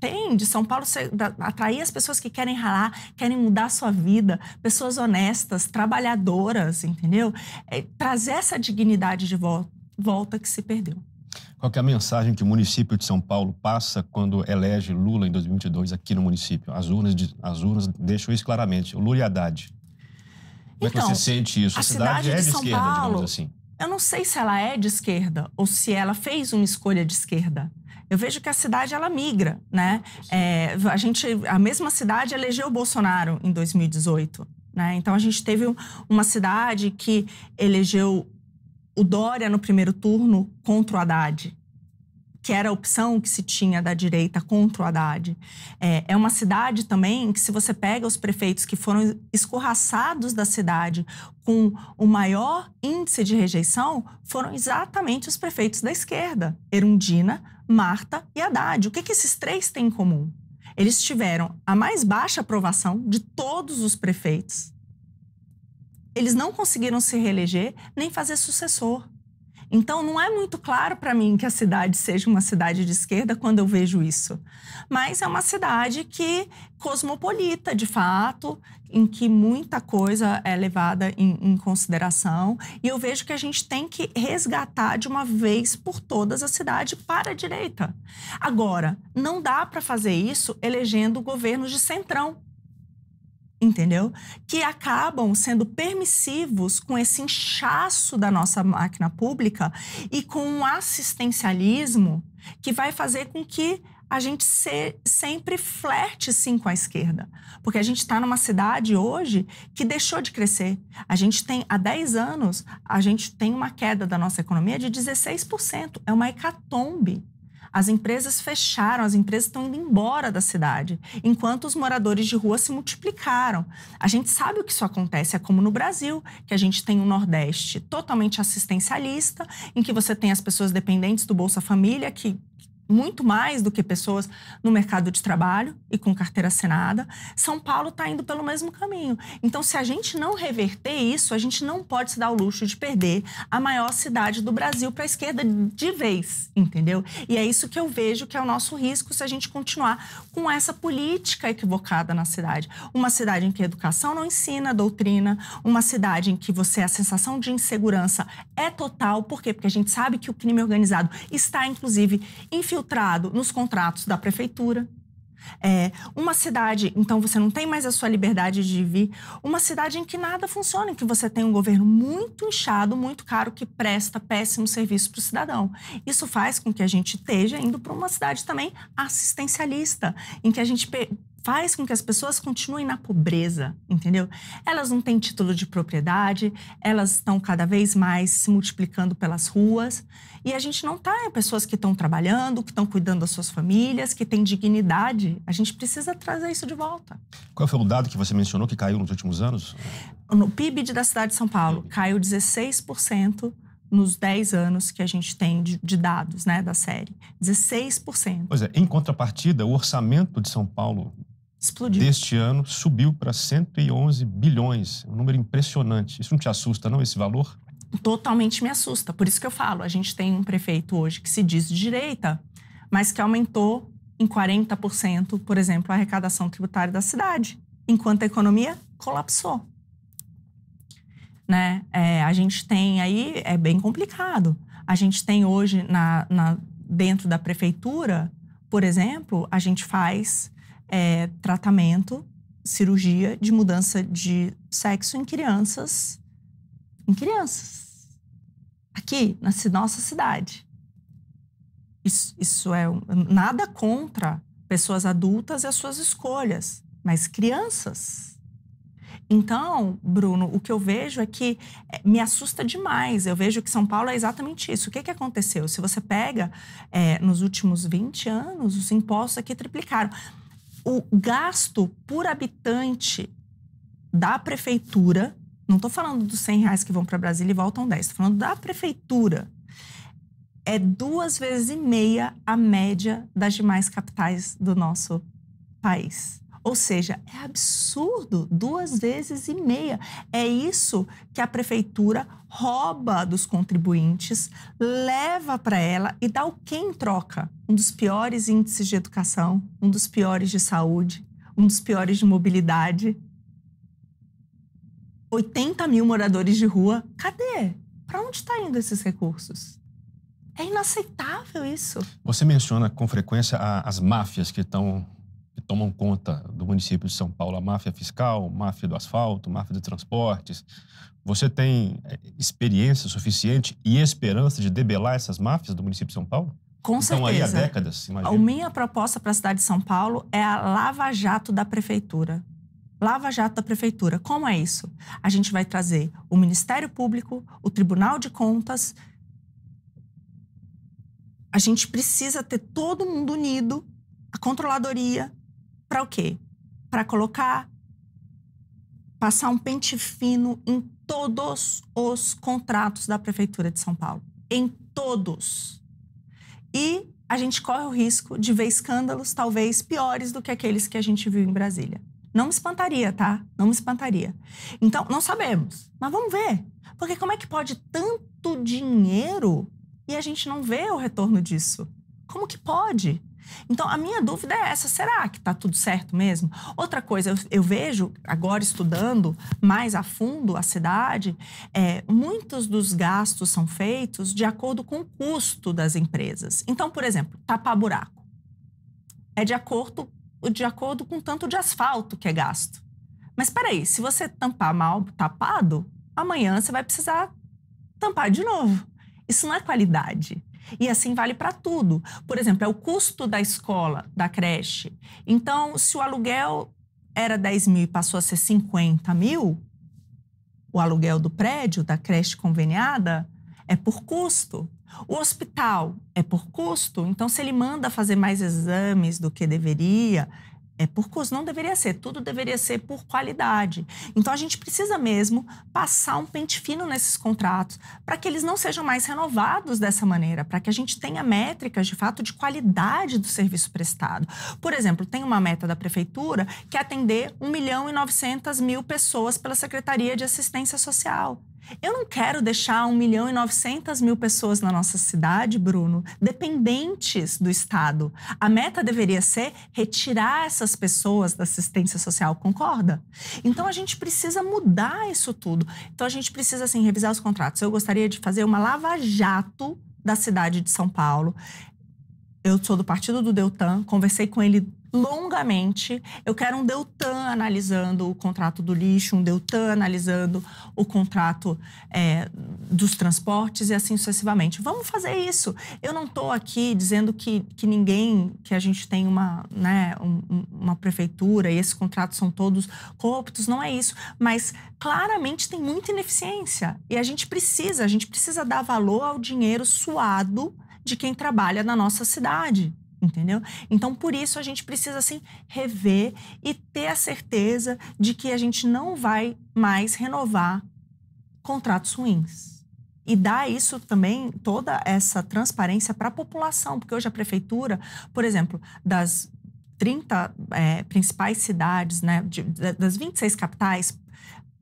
tem de São Paulo, atrair as pessoas que querem ralar, querem mudar a sua vida, pessoas honestas, trabalhadoras, entendeu? É, trazer essa dignidade de volta, volta que se perdeu. Qual é a mensagem que o município de São Paulo passa quando elege Lula em 2022 aqui no município? As urnas, de, as urnas deixam isso claramente. O Lula e Haddad. Como então, é que então, você sente isso? A, a cidade, cidade, é de, de São esquerda, Paulo, digamos assim. Eu não sei se ela é de esquerda ou se ela fez uma escolha de esquerda. Eu vejo que a cidade ela migra, né? É, a gente, a mesma cidade elegeu o Bolsonaro em 2018, né? Então a gente teve uma cidade que elegeu o Dória no primeiro turno contra o Haddad, que era a opção que se tinha da direita contra o Haddad. É, é uma cidade também que, se você pega os prefeitos que foram escorraçados da cidade com o maior índice de rejeição, foram exatamente os prefeitos da esquerda: Erundina, Marta e Haddad. O que, que esses três têm em comum? Eles tiveram a mais baixa aprovação de todos os prefeitos. Eles não conseguiram se reeleger nem fazer sucessor. Então, não é muito claro para mim que a cidade seja uma cidade de esquerda quando eu vejo isso. Mas é uma cidade que cosmopolita, de fato, em que muita coisa é levada em, em, consideração. E eu vejo que a gente tem que resgatar de uma vez por todas a cidade para a direita. Agora, não dá para fazer isso elegendo governos de centrão entendeu? Que acabam sendo permissivos com esse inchaço da nossa máquina pública e com um assistencialismo que vai fazer com que a gente se, sempre flerte sim com a esquerda. Porque a gente está numa cidade hoje que deixou de crescer. A gente tem, há 10 anos, a gente tem uma queda da nossa economia de 16%. É uma hecatombe. As empresas fecharam, as empresas estão indo embora da cidade, enquanto os moradores de rua se multiplicaram. A gente sabe o que isso acontece, é como no Brasil, que a gente tem um Nordeste totalmente assistencialista, em que você tem as pessoas dependentes do Bolsa Família que muito mais do que pessoas no mercado de trabalho e com carteira assinada. São Paulo está indo pelo mesmo caminho. Então, se a gente não reverter isso, a gente não pode se dar o luxo de perder a maior cidade do Brasil para a esquerda de vez, entendeu? E é isso que eu vejo que é o nosso risco se a gente continuar com essa política equivocada na cidade. Uma cidade em que a educação não ensina doutrina, uma cidade em que você a sensação de insegurança é total, por quê? Porque a gente sabe que o crime organizado está inclusive infiltrado infiltrado nos contratos da prefeitura. É, uma cidade, então você não tem mais a sua liberdade de vir. Uma cidade em que nada funciona, em que você tem um governo muito inchado, muito caro, que presta péssimo serviço para o cidadão. Isso faz com que a gente esteja indo para uma cidade também assistencialista, em que a gente faz com que as pessoas continuem na pobreza, entendeu? Elas não têm título de propriedade, elas estão cada vez mais se multiplicando pelas ruas e a gente não está em é, pessoas que estão trabalhando, que estão cuidando das suas famílias, que têm dignidade. A gente precisa trazer isso de volta. Qual foi o dado que você mencionou que caiu nos últimos anos? No PIB da cidade de São Paulo, caiu 16% nos 10 anos que a gente tem de, de, dados né, da série. 16%. Pois é, em contrapartida, o orçamento de São Paulo Explodiu. deste ano subiu para 111 bilhões, um número impressionante. Isso não te assusta, não, esse valor? Totalmente me assusta. Por isso que eu falo, a gente tem um prefeito hoje que se diz de direita, mas que aumentou em 40%, por exemplo, a arrecadação tributária da cidade, enquanto a economia colapsou. Né? É, a gente tem aí, é bem complicado. A gente tem hoje na, na dentro da prefeitura, por exemplo, a gente faz é, tratamento, cirurgia de mudança de sexo em crianças. Em crianças. Aqui, na nossa cidade. Isso, isso é nada contra pessoas adultas e as suas escolhas, mas crianças. Então, Bruno, o que eu vejo é que é, me assusta demais. Eu vejo que São Paulo é exatamente isso. O que, que aconteceu? Se você pega, é, nos últimos 20 anos, os impostos aqui triplicaram o gasto por habitante da prefeitura, não estou falando dos 100 reais que vão para Brasília e voltam 10, estou falando da prefeitura, é duas vezes e meia a média das demais capitais do nosso país. Ou seja, é absurdo, duas vezes e meia. É isso que a prefeitura rouba dos contribuintes, leva para ela e dá o que em troca? Um dos piores índices de educação, um dos piores de saúde, um dos piores de mobilidade. 80 mil moradores de rua, cadê? Para onde está indo esses recursos? É inaceitável isso. Você menciona com frequência a, as máfias que estão tomam conta do município de São Paulo, a máfia fiscal, máfia do asfalto, máfia de transportes. Você tem eh, experiência suficiente e esperança de debelar essas máfias do município de São Paulo? Com então, certeza. Então, aí há décadas, imagina. A minha proposta para a cidade de São Paulo é a Lava Jato da Prefeitura. Lava Jato da Prefeitura. Como é isso? A gente vai trazer o Ministério Público, o Tribunal de Contas. A gente precisa ter todo mundo unido, a controladoria, para o quê? Para colocar passar um pente fino em todos os contratos da prefeitura de São Paulo, em todos. E a gente corre o risco de ver escândalos talvez piores do que aqueles que a gente viu em Brasília. Não me espantaria, tá? Não me espantaria. Então, não sabemos, mas vamos ver. Porque como é que pode tanto dinheiro e a gente não vê o retorno disso? Como que pode? Então, a minha dúvida é essa: será que está tudo certo mesmo? Outra coisa, eu, eu, vejo, agora estudando mais a fundo a cidade, é, muitos dos gastos são feitos de acordo com o custo das empresas. Então, por exemplo, tapar buraco é de acordo, de acordo com o tanto de asfalto que é gasto. Mas peraí, se você tampar mal tapado, amanhã você vai precisar tampar de novo. Isso não é qualidade. E assim vale para tudo. Por exemplo, é o custo da escola, da creche. Então, se o aluguel era 10 mil e passou a ser 50 mil, o aluguel do prédio, da creche conveniada, é por custo. O hospital é por custo, então se ele manda fazer mais exames do que deveria, é por custo, não deveria ser, tudo deveria ser por qualidade. Então a gente precisa mesmo passar um pente fino nesses contratos para que eles não sejam mais renovados dessa maneira, para que a gente tenha métricas de fato de qualidade do serviço prestado. Por exemplo, tem uma meta da prefeitura que é atender 1 milhão e 900 mil pessoas pela Secretaria de Assistência Social. Eu não quero deixar 1 milhão e 900 mil pessoas na nossa cidade, Bruno, dependentes do Estado. A meta deveria ser retirar essas pessoas da assistência social, concorda? Então a gente precisa mudar isso tudo. Então a gente precisa, assim, revisar os contratos. Eu gostaria de fazer uma lava-jato da cidade de São Paulo. Eu sou do partido do Deltan, conversei com ele longamente. Eu quero um Deltan analisando o contrato do lixo, um Deltan analisando o contrato é, dos transportes e assim sucessivamente. Vamos fazer isso. Eu não estou aqui dizendo que, que ninguém, que a gente tem uma, né, um, uma prefeitura e esses contratos são todos corruptos, não é isso. Mas claramente tem muita ineficiência e a gente precisa, a gente precisa dar valor ao dinheiro suado de quem trabalha na nossa cidade entendeu? Então, por isso a gente precisa assim rever e ter a certeza de que a gente não vai mais renovar contratos ruins. E dar isso também, toda essa transparência para a população, porque hoje a prefeitura, por exemplo, das 30 é, principais cidades, né, de, das 26 capitais,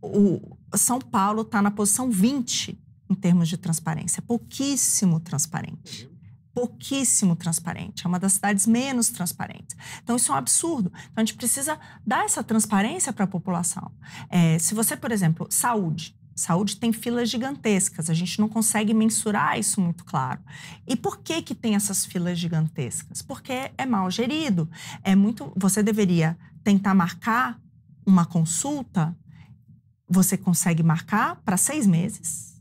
o São Paulo está na posição 20 em termos de transparência, pouquíssimo transparente pouquíssimo transparente, é uma das cidades menos transparentes. Então, isso é um absurdo. Então, a gente precisa dar essa transparência para a população. É, se você, por exemplo, saúde. Saúde tem filas gigantescas, a gente não consegue mensurar isso muito claro. E por que que tem essas filas gigantescas? Porque é mal gerido. É muito, você deveria tentar marcar uma consulta, você consegue marcar para seis meses,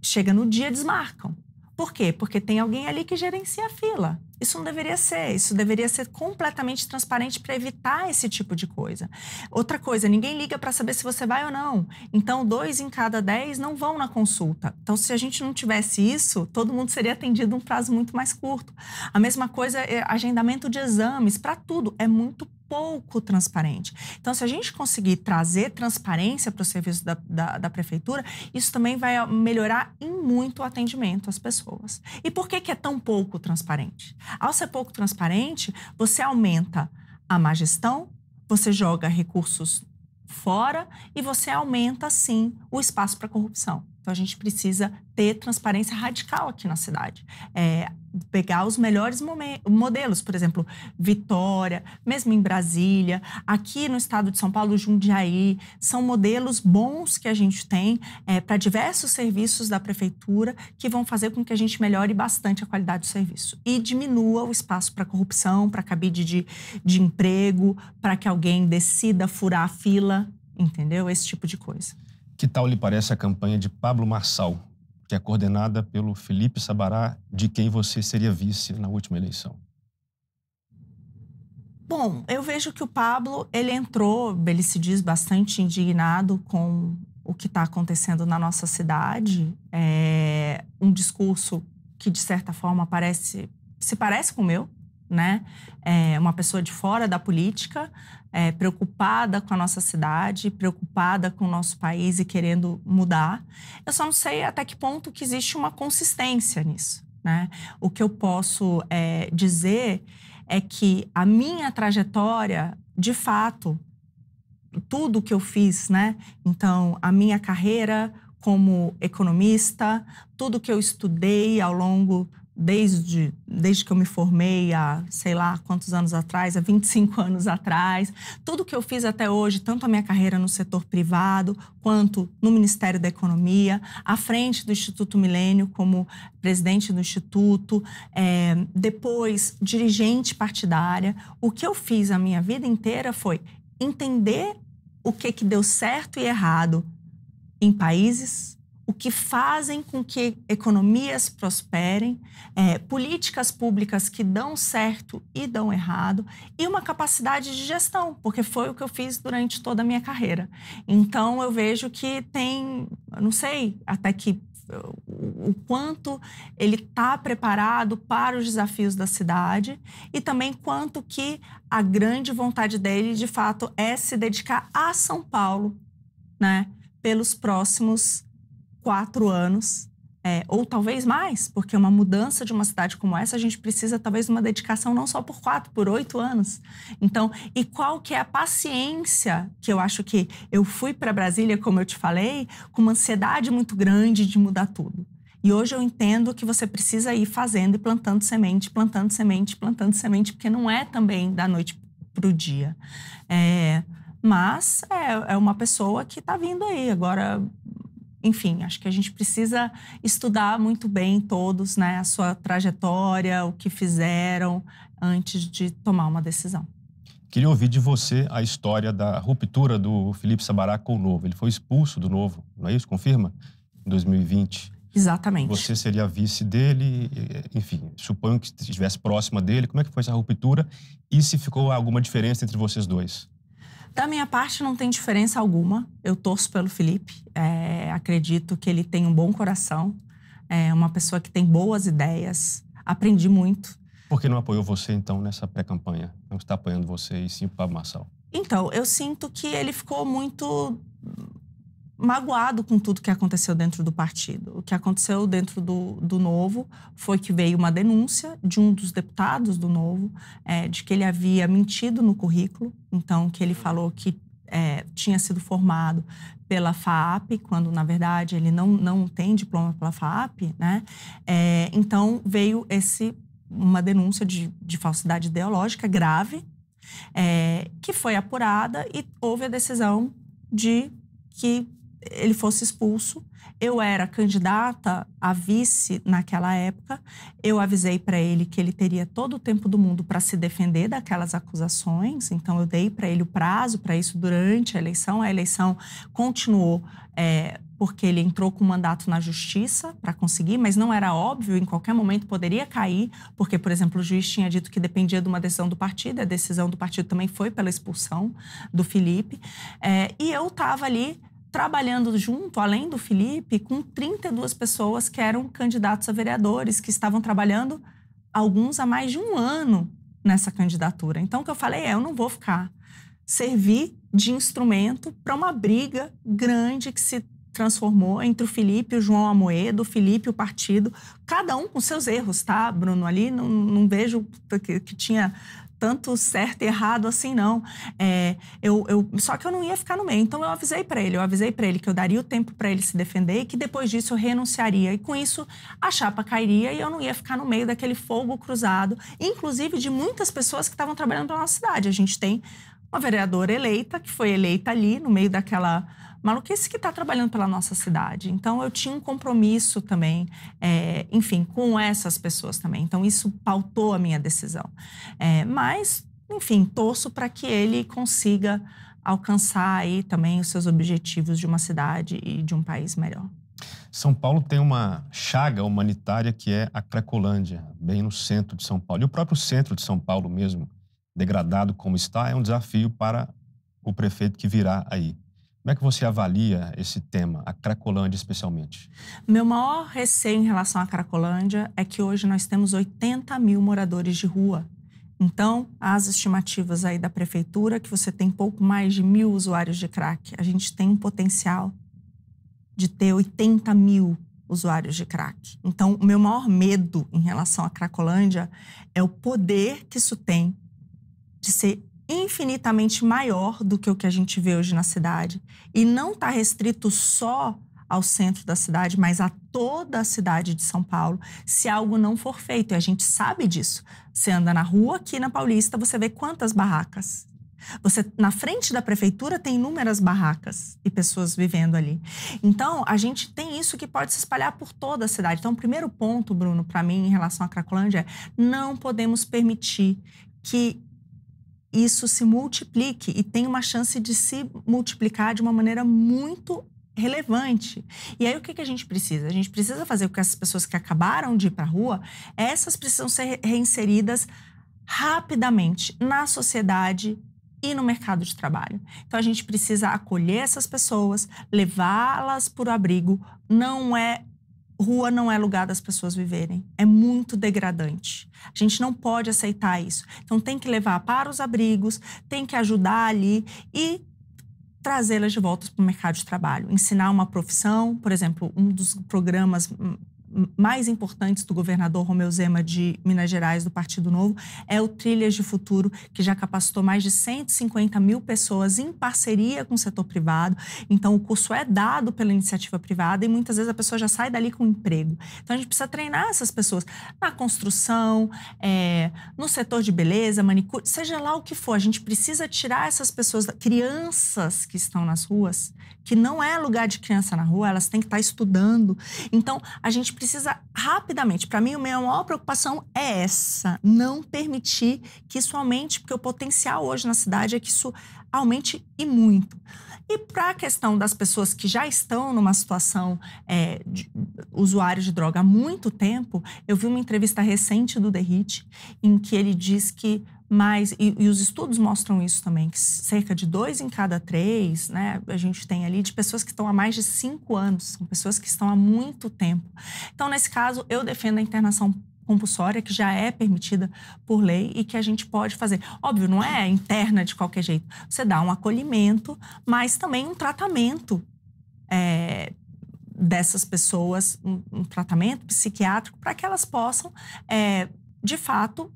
chega no dia desmarcam. Por quê? Porque tem alguém ali que gerencia a fila. Isso não deveria ser, isso deveria ser completamente transparente para evitar esse tipo de coisa. Outra coisa, ninguém liga para saber se você vai ou não. Então, dois em cada dez não vão na consulta. Então, se a gente não tivesse isso, todo mundo seria atendido um prazo muito mais curto. A mesma coisa, é agendamento de exames, para tudo, é muito pouco transparente. Então, se a gente conseguir trazer transparência para o serviço da, da, da, prefeitura, isso também vai ah, melhorar em muito o atendimento às pessoas. E por que, que é tão pouco transparente? Ao ser pouco transparente, você aumenta a má gestão, você joga recursos fora e você aumenta, sim, o espaço para corrupção. Então a gente precisa ter transparência radical aqui na cidade. É, pegar os melhores modelos, por exemplo, Vitória, mesmo em Brasília, aqui no estado de São Paulo, Jundiaí, são modelos bons que a gente tem é, para diversos serviços da prefeitura que vão fazer com que a gente melhore bastante a qualidade do serviço e diminua o espaço para corrupção, para cabide de, de emprego, para que alguém decida furar a fila, entendeu? Esse tipo de coisa. Que tal lhe parece a campanha de Pablo Marçal, que é coordenada pelo Felipe Sabará, de quem você seria vice na última eleição? Bom, eu vejo que o Pablo, ele entrou, ele se diz bastante indignado com o que está acontecendo na nossa cidade. É um discurso que, de certa forma, parece se parece com o meu, né? É uma pessoa de fora da política, é, preocupada com a nossa cidade, preocupada com o nosso país e querendo mudar. Eu só não sei até que ponto que existe uma consistência nisso. Né? O que eu posso é, dizer é que a minha trajetória, de fato, tudo que eu fiz, né? Então, a minha carreira como economista, tudo que eu estudei ao longo desde desde que eu me formei há, sei lá, quantos anos atrás, há 25 anos atrás, tudo que eu fiz até hoje, tanto a minha carreira no setor privado, quanto no Ministério da Economia, à frente do Instituto Milênio como presidente do Instituto, é, depois dirigente partidária, o que eu fiz a minha vida inteira foi entender o que, que deu certo e errado em países, o que fazem com que economias prosperem, é, políticas públicas que dão certo e dão errado, e uma capacidade de gestão, porque foi o que eu fiz durante toda a minha carreira. Então eu vejo que tem, não sei até que o quanto ele está preparado para os desafios da cidade e também quanto que a grande vontade dele, de fato, é se dedicar a São Paulo, né, pelos próximos quatro anos, é, ou talvez mais, porque uma mudança de uma cidade como essa, a gente precisa talvez uma dedicação não só por quatro, por oito anos. Então, e qual que é a paciência que eu acho que eu fui para Brasília, como eu te falei, com uma ansiedade muito grande de mudar tudo. E hoje eu entendo que você precisa ir fazendo e plantando semente, plantando semente, plantando semente, porque não é também da noite para o dia. É, mas é, é uma pessoa que está vindo aí. Agora, enfim, acho que a gente precisa estudar muito bem todos, né, a sua trajetória, o que fizeram antes de tomar uma decisão. Queria ouvir de você a história da ruptura do Felipe Sabará com o Novo. Ele foi expulso do Novo, não é isso? Confirma? Em 2020. Exatamente. Você seria vice dele, enfim, suponho que estivesse próxima dele. Como é que foi essa ruptura e se ficou alguma diferença entre vocês dois? Da minha parte, não tem diferença alguma. Eu torço pelo Felipe. É, acredito que ele tem um bom coração. É uma pessoa que tem boas ideias. Aprendi muito. Por que não apoiou você, então, nessa pré-campanha? Não está apoiando você e sim o Pablo Marçal? Então, eu sinto que ele ficou muito magoado com tudo que aconteceu dentro do partido. O que aconteceu dentro do, do Novo foi que veio uma denúncia de um dos deputados do Novo é, de que ele havia mentido no currículo, então que ele falou que é, tinha sido formado pela FAP quando na verdade ele não, não tem diploma pela FAP, né? É, então veio esse uma denúncia de, de falsidade ideológica grave, é, que foi apurada e houve a decisão de que ele fosse expulso. Eu era candidata a vice naquela época. Eu avisei para ele que ele teria todo o tempo do mundo para se defender daquelas acusações. Então eu dei para ele o prazo para isso durante a eleição. A eleição continuou é, porque ele entrou com mandato na justiça para conseguir, mas não era óbvio. Em qualquer momento poderia cair, porque por exemplo o juiz tinha dito que dependia de uma decisão do partido. A decisão do partido também foi pela expulsão do Felipe. É, e eu estava ali trabalhando junto, além do Felipe, com 32 pessoas que eram candidatos a vereadores, que estavam trabalhando alguns há mais de um ano nessa candidatura. Então, o que eu falei é: eu não vou ficar. Servir de instrumento para uma briga grande que se transformou entre o Felipe e o João Amoedo, o Felipe e o partido, cada um com seus erros, tá, Bruno? Ali não, não vejo que, que tinha tanto certo e errado assim, não. É, eu, eu, só que eu não ia ficar no meio. Então eu avisei para ele, eu avisei para ele que eu daria o tempo para ele se defender e que depois disso eu renunciaria. E com isso a chapa cairia e eu não ia ficar no meio daquele fogo cruzado, inclusive de muitas pessoas que estavam trabalhando na nossa cidade. A gente tem uma vereadora eleita, que foi eleita ali no meio daquela maluquice que está trabalhando pela nossa cidade. Então, eu tinha um compromisso também, é, enfim, com essas pessoas também. Então, isso pautou a minha decisão. É, mas, enfim, torço para que ele consiga alcançar aí também os seus objetivos de uma cidade e de um país melhor. São Paulo tem uma chaga humanitária que é a Cracolândia, bem no centro de São Paulo. E o próprio centro de São Paulo mesmo, degradado como está, é um desafio para o prefeito que virá aí. Como é que você avalia esse tema, a Cracolândia especialmente? Meu maior receio em relação à Cracolândia é que hoje nós temos 80 mil moradores de rua. Então, as estimativas aí da prefeitura é que você tem pouco mais de mil usuários de crack. A gente tem um potencial de ter 80 mil usuários de crack. Então, o meu maior medo em relação à Cracolândia é o poder que isso tem de ser infinitamente maior do que o que a gente vê hoje na cidade. E não está restrito só ao centro da cidade, mas a toda a cidade de São Paulo, se algo não for feito. E a gente sabe disso. Você anda na rua aqui na Paulista, você vê quantas barracas. Você na frente da prefeitura tem inúmeras barracas e pessoas vivendo ali. Então, a gente tem isso que pode se espalhar por toda a cidade. Então, o primeiro ponto, Bruno, para mim em relação à Cracolândia é não podemos permitir que isso se multiplique e tem uma chance de se multiplicar de uma maneira muito relevante. E aí o que, que a gente precisa? A gente precisa fazer com que essas pessoas que acabaram de ir para a rua, essas precisam ser reinseridas rapidamente na sociedade e no mercado de trabalho. Então a gente precisa acolher essas pessoas, levá-las para o abrigo. Não é Rua não é lugar das pessoas viverem. É muito degradante. A gente não pode aceitar isso. Então tem que levar para os abrigos, tem que ajudar ali e trazê-las de volta para o mercado de trabalho, ensinar uma profissão, por exemplo, um dos programas hum, mais importantes do governador Romeu Zema de Minas Gerais, do Partido Novo, é o Trilhas de Futuro, que já capacitou mais de 150 mil pessoas em parceria com o setor privado. Então, o curso é dado pela iniciativa privada e muitas vezes a pessoa já sai dali com um emprego. Então, a gente precisa treinar essas pessoas na construção, é, no setor de beleza, manicure, seja lá o que for. A gente precisa tirar essas pessoas, crianças que estão nas ruas, que não é lugar de criança na rua, elas têm que estar tá estudando. Então, a gente precisa rapidamente. Para mim, a minha maior preocupação é essa: não permitir que isso aumente, porque o potencial hoje na cidade é que isso aumente e muito. E para a questão das pessoas que já estão numa situação é, de usuário de droga há muito tempo, eu vi uma entrevista recente do Derrite em que ele diz que mas, e, e, os estudos mostram isso também, que cerca de dois em cada três, né, a gente tem ali de pessoas que estão há mais de cinco anos, são pessoas que estão há muito tempo. Então, nesse caso, eu defendo a internação compulsória, que já é permitida por lei e que a gente pode fazer. Óbvio, não é interna de qualquer jeito. Você dá um acolhimento, mas também um tratamento é, dessas pessoas, um, um tratamento psiquiátrico, para que elas possam, é, de fato,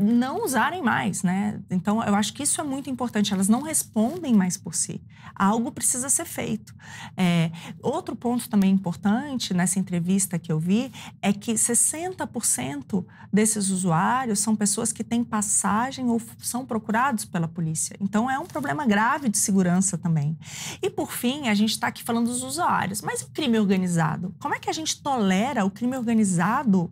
não usarem mais, né? Então, eu acho que isso é muito importante. Elas não respondem mais por si. Algo precisa ser feito. É, outro ponto também importante nessa entrevista que eu vi é que 60% desses usuários são pessoas que têm passagem ou são procurados pela polícia. Então, é um problema grave de segurança também. E, por fim, a gente está aqui falando dos usuários, mas o crime organizado? Como é que a gente tolera o crime organizado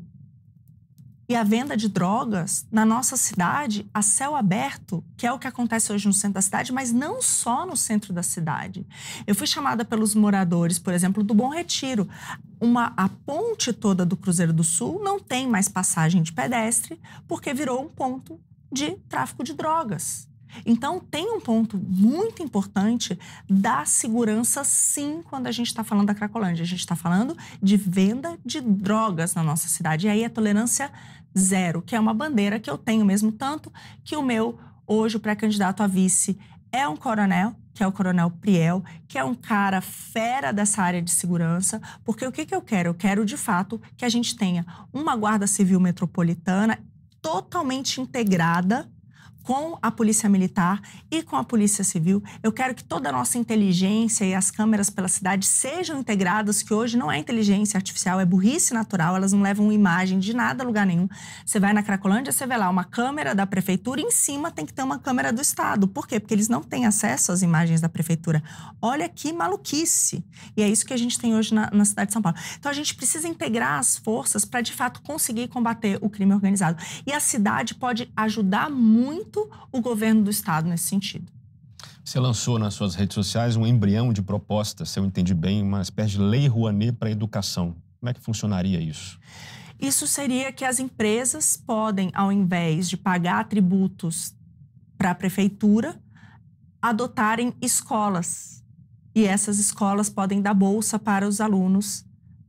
e a venda de drogas na nossa cidade a céu aberto, que é o que acontece hoje no centro da cidade, mas não só no centro da cidade. Eu fui chamada pelos moradores, por exemplo, do Bom Retiro. Uma, a ponte toda do Cruzeiro do Sul não tem mais passagem de pedestre, porque virou um ponto de tráfico de drogas. Então, tem um ponto muito importante da segurança, sim, quando a gente está falando da Cracolândia. A gente está falando de venda de drogas na nossa cidade. E aí a tolerância zero, que é uma bandeira que eu tenho mesmo tanto que o meu hoje pré-candidato a vice é um coronel, que é o Coronel Priel, que é um cara fera dessa área de segurança, porque o que, que eu quero? Eu quero, de fato, que a gente tenha uma Guarda Civil Metropolitana totalmente integrada com a Polícia Militar e com a Polícia Civil. Eu quero que toda a nossa inteligência e as câmeras pela cidade sejam integradas, que hoje não é inteligência artificial, é burrice natural, elas não levam imagem de nada a lugar nenhum. Você vai na Cracolândia, você vê lá uma câmera da prefeitura, e em cima tem que ter uma câmera do Estado. Por quê? Porque eles não têm acesso às imagens da prefeitura. Olha que maluquice! E é isso que a gente tem hoje na, na cidade de São Paulo. Então a gente precisa integrar as forças para de fato conseguir combater o crime organizado. E a cidade pode ajudar muito muito o governo do Estado nesse sentido. Você lançou nas suas redes sociais um embrião de proposta, se eu entendi bem, uma espécie de lei Rouanet para a educação. Como é que funcionaria isso? Isso seria que as empresas podem, ao invés de pagar tributos para a prefeitura, adotarem escolas. E essas escolas podem dar bolsa para os alunos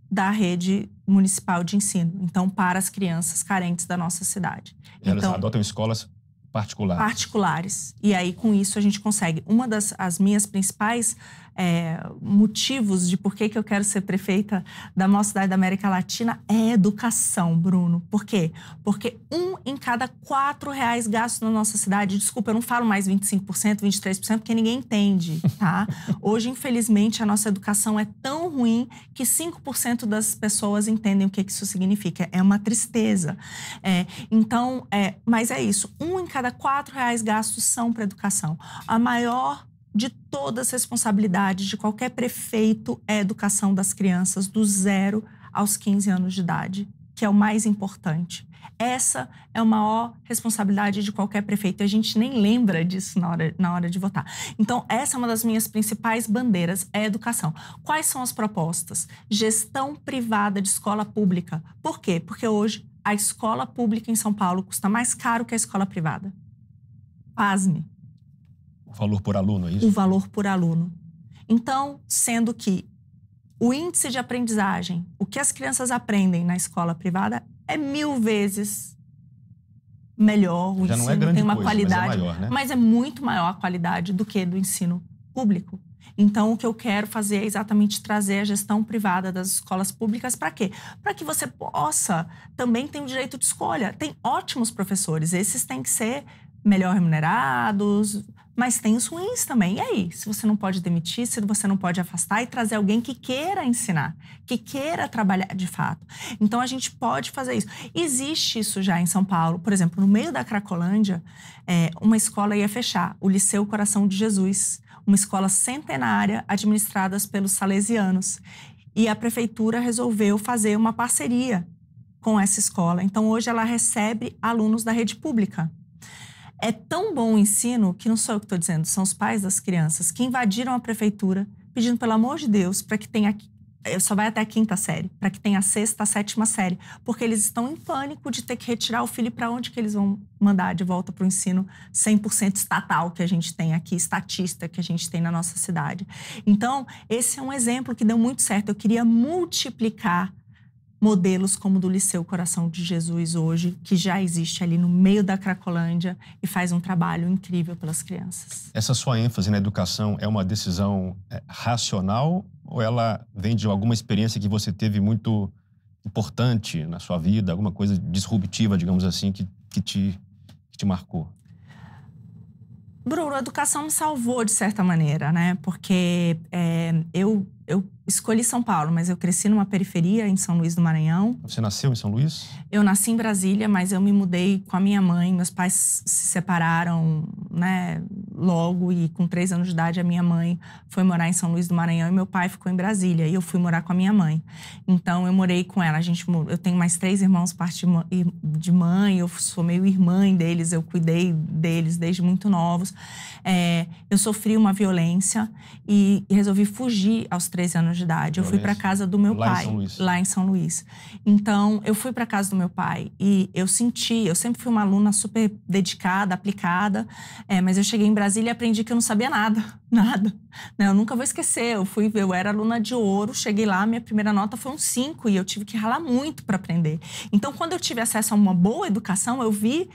da rede municipal de ensino, então para as crianças carentes da nossa cidade. Elas então, adotam escolas particulares. particulares. E aí, com isso, a gente consegue. Uma das as minhas principais é, motivos de por que, que eu quero ser prefeita da maior cidade da América Latina é educação, Bruno. Por quê? Porque um em cada quatro reais gastos na nossa cidade, desculpa, eu não falo mais 25%, 23%, porque ninguém entende, tá? *laughs* Hoje, infelizmente, a nossa educação é tão ruim que 5% das pessoas entendem o que, que isso significa. É uma tristeza. É, então, é, mas é isso. Um em cada quatro reais gastos são para educação. A maior de todas as responsabilidades de qualquer prefeito é a educação das crianças do zero aos 15 anos de idade, que é o mais importante. Essa é a maior responsabilidade de qualquer prefeito. A gente nem lembra disso na hora, na hora de votar. Então, essa é uma das minhas principais bandeiras, é a educação. Quais são as propostas? Gestão privada de escola pública. Por quê? Porque hoje a escola pública em São Paulo custa mais caro que a escola privada. Pasme. O valor por aluno, é isso? O valor por aluno. Então, sendo que o índice de aprendizagem, o que as crianças aprendem na escola privada, é mil vezes melhor. O Já ensino não é grande tem uma coisa, qualidade, mas é, maior, né? mas é muito maior a qualidade do que do ensino público. Então, o que eu quero fazer é exatamente trazer a gestão privada das escolas públicas para quê? Para que você possa também ter o direito de escolha. Tem ótimos professores, esses têm que ser melhor remunerados, mas tem os ruins também. E aí? Se você não pode demitir, se você não pode afastar e trazer alguém que queira ensinar, que queira trabalhar de fato. Então a gente pode fazer isso. Existe isso já em São Paulo. Por exemplo, no meio da Cracolândia, é, uma escola ia fechar, o Liceu Coração de Jesus, uma escola centenária administrada pelos salesianos. E a prefeitura resolveu fazer uma parceria com essa escola. Então hoje ela recebe alunos da rede pública é tão bom o ensino que não sou eu que estou dizendo, são os pais das crianças que invadiram a prefeitura pedindo, pelo amor de Deus, para que tenha. Eh, só vai até a quinta série, para que tenha a sexta, a sétima série, porque eles estão em pânico de ter que retirar o filho para onde que eles vão mandar de volta para o ensino 100% estatal que a gente tem aqui, estatista que a gente tem na nossa cidade. Então, esse é um exemplo que deu muito certo. Eu queria multiplicar modelos como o do Liceu Coração de Jesus hoje, que já existe ali no meio da Cracolândia e faz um trabalho incrível pelas crianças. Essa sua ênfase na educação é uma decisão é, racional ou ela vem de alguma experiência que você teve muito importante na sua vida, alguma coisa disruptiva, digamos assim, que, que, te, que te marcou? Bruno, a educação me salvou de certa maneira, né? Porque é, eu eu escolhi São Paulo, mas eu cresci numa periferia em São Luís do Maranhão. Você nasceu em São Luís? Eu nasci em Brasília, mas eu me mudei com a minha mãe. Meus pais se separaram, né, logo e com três anos de idade a minha mãe foi morar em São Luís do Maranhão e meu pai ficou em Brasília e eu fui morar com a minha mãe. Então eu morei com ela. A gente, eu tenho mais três irmãos parte de mãe. Eu sou meio irmã deles. Eu cuidei deles desde muito novos. É, eu sofri uma violência e resolvi fugir aos 13 anos de idade. Eu fui para casa do meu lá pai, em lá em São Luís. Então, eu fui para casa do meu pai e eu senti, eu sempre fui uma aluna super dedicada, aplicada, é, mas eu cheguei em Brasília e aprendi que eu não sabia nada, *laughs* nada. Né? Eu nunca vou esquecer, eu fui, eu era aluna de ouro, cheguei lá, minha primeira nota foi um 5 e eu tive que ralar muito para aprender. Então, quando eu tive acesso a uma boa educação, eu vi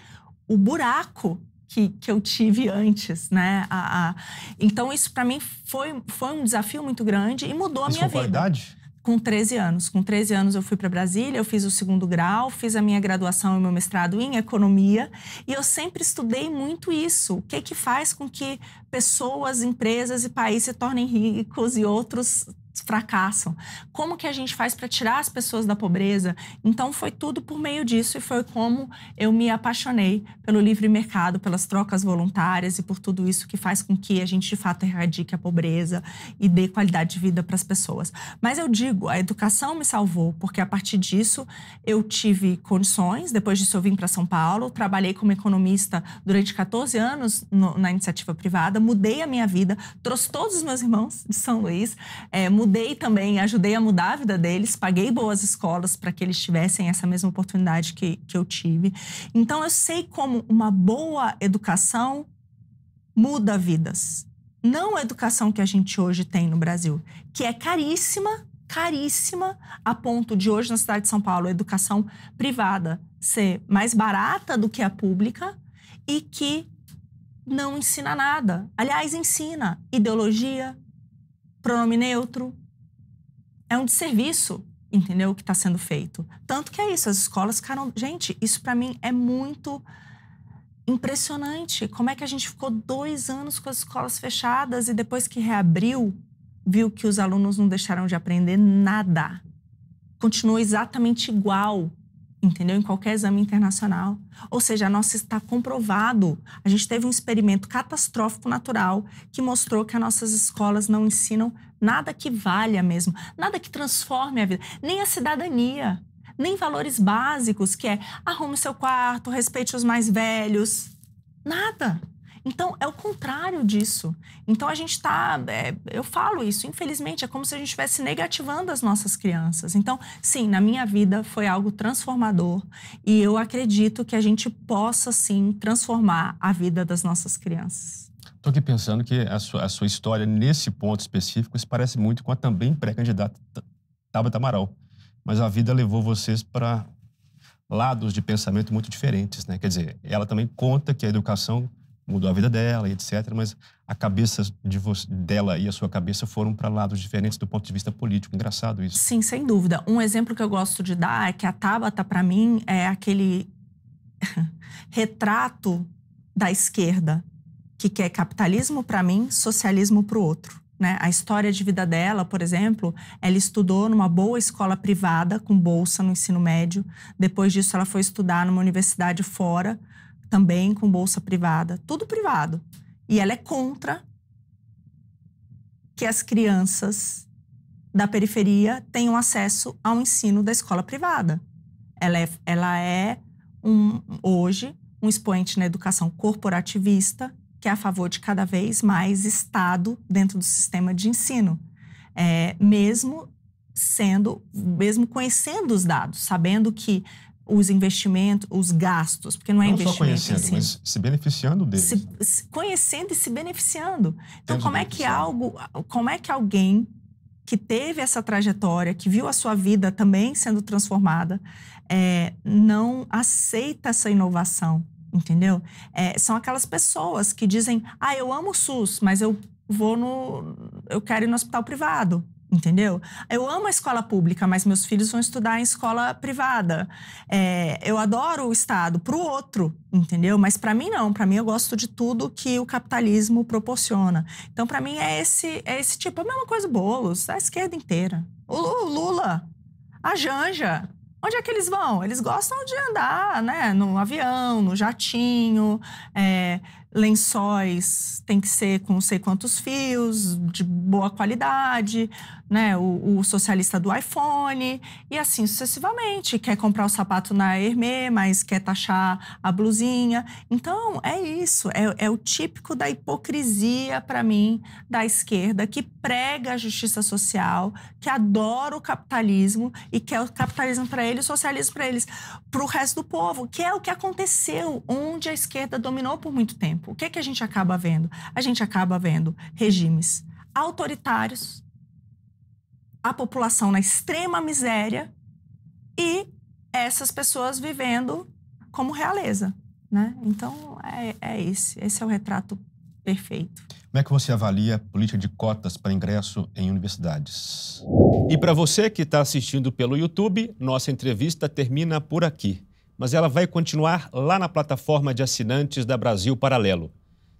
o buraco que, que eu tive antes, né? A, a... Então, isso para mim foi, foi um desafio muito grande e mudou isso a minha com vida. Qualidade? Com 13 anos. Com 13 anos eu fui para Brasília, eu fiz o segundo grau, fiz a minha graduação e meu mestrado em economia e eu sempre estudei muito isso. O que que faz com que pessoas, empresas e países se tornem ricos e outros fracassam? Como que a gente faz para tirar as pessoas da pobreza? Então foi tudo por meio disso e foi como eu me apaixonei pelo livre mercado, pelas trocas voluntárias e por tudo isso que faz com que a gente de fato erradique a pobreza e dê qualidade de vida para as pessoas. Mas eu digo, a educação me salvou, porque a partir disso eu tive condições, depois disso eu vim para São Paulo, trabalhei como economista durante 14 anos no, na iniciativa privada, mudei a minha vida, trouxe todos os meus irmãos de São Luís, é, eh, mudei mudei também, ajudei a mudar a vida deles, paguei boas escolas para que eles tivessem essa mesma oportunidade que, que eu tive. Então, eu sei como uma boa educação muda vidas. Não a educação que a gente hoje tem no Brasil, que é caríssima, caríssima, a ponto de hoje na cidade de São Paulo a educação privada ser mais barata do que a pública e que não ensina nada. Aliás, ensina ideologia, pronome neutro. É um desserviço, entendeu, o que está sendo feito. Tanto que é isso, as escolas ficaram. Gente, isso para mim é muito impressionante. Como é que a gente ficou dois anos com as escolas fechadas e depois que reabriu, viu que os alunos não deixaram de aprender nada. Continuou exatamente igual entendeu? Em qualquer exame internacional. Ou seja, a nossa está comprovado. A gente teve um experimento catastrófico natural que mostrou que as nossas escolas não ensinam nada que valha mesmo, nada que transforme a vida, nem a cidadania, nem valores básicos que é arrume seu quarto, respeite os mais velhos, nada. Então, é o contrário disso. Então, a gente está. É, eu falo isso, infelizmente, é como se a gente estivesse negativando as nossas crianças. Então, sim, na minha vida foi algo transformador e eu acredito que a gente possa, sim, transformar a vida das nossas crianças. Estou aqui pensando que a sua, a sua, história, nesse ponto específico, se parece muito com a também pré-candidata Tabata Amaral. Mas a vida levou vocês para lados de pensamento muito diferentes, né? Quer dizer, ela também conta que a educação mudou a vida dela e etc. Mas a cabeça de dela e a sua cabeça foram para lados diferentes do ponto de vista político. Engraçado isso. Sim, sem dúvida. Um exemplo que eu gosto de dar é que a Tabata, para mim, é aquele *laughs* retrato da esquerda que quer capitalismo para mim, socialismo para o outro. Né? A história de vida dela, por exemplo, ela estudou numa boa escola privada, com bolsa no ensino médio. Depois disso, ela foi estudar numa universidade fora, também com bolsa privada, tudo privado. E ela é contra que as crianças da periferia tenham acesso ao ensino da escola privada. Ela é, ela é um, hoje um expoente na educação corporativista que é a favor de cada vez mais Estado dentro do sistema de ensino, é, mesmo sendo, mesmo conhecendo os dados, sabendo que os investimentos, os gastos, porque não é não investimento. Só conhecendo, mas se beneficiando deles. Se, né? se, conhecendo e se beneficiando. Então, como é que algo, como é que alguém que teve essa trajetória, que viu a sua vida também sendo transformada, é, não aceita essa inovação, entendeu? É, são aquelas pessoas que dizem, ah, eu amo o SUS, mas eu vou no, eu quero ir no hospital privado. Entendeu? Eu amo a escola pública, mas meus filhos vão estudar em escola privada. É, eu adoro o Estado para o outro, entendeu? Mas para mim não. Para mim eu gosto de tudo que o capitalismo proporciona. Então para mim é esse é esse tipo a mesma coisa bolos, a esquerda inteira. O Lula, a Janja, Onde é que eles vão? Eles gostam de andar, né? No avião, no jatinho, é, lençóis tem que ser com não sei quantos fios, de boa qualidade, né, o, o, socialista do iPhone e assim sucessivamente. Quer comprar o sapato na Hermé, mas quer taxar a blusinha. Então, é isso. É, é o típico da hipocrisia, para mim, da esquerda, que prega a justiça social, que adora o capitalismo e quer o capitalismo para eles, o socialismo para eles, para o resto do povo, que é o que aconteceu onde a esquerda dominou por muito tempo. O que, é que a gente acaba vendo? A gente acaba vendo regimes autoritários a população na extrema miséria e essas pessoas vivendo como realeza. Né? Então, é, é esse. Esse é o retrato perfeito. Como é que você avalia a política de cotas para ingresso em universidades? E para você que está assistindo pelo YouTube, nossa entrevista termina por aqui. Mas ela vai continuar lá na plataforma de assinantes da Brasil Paralelo.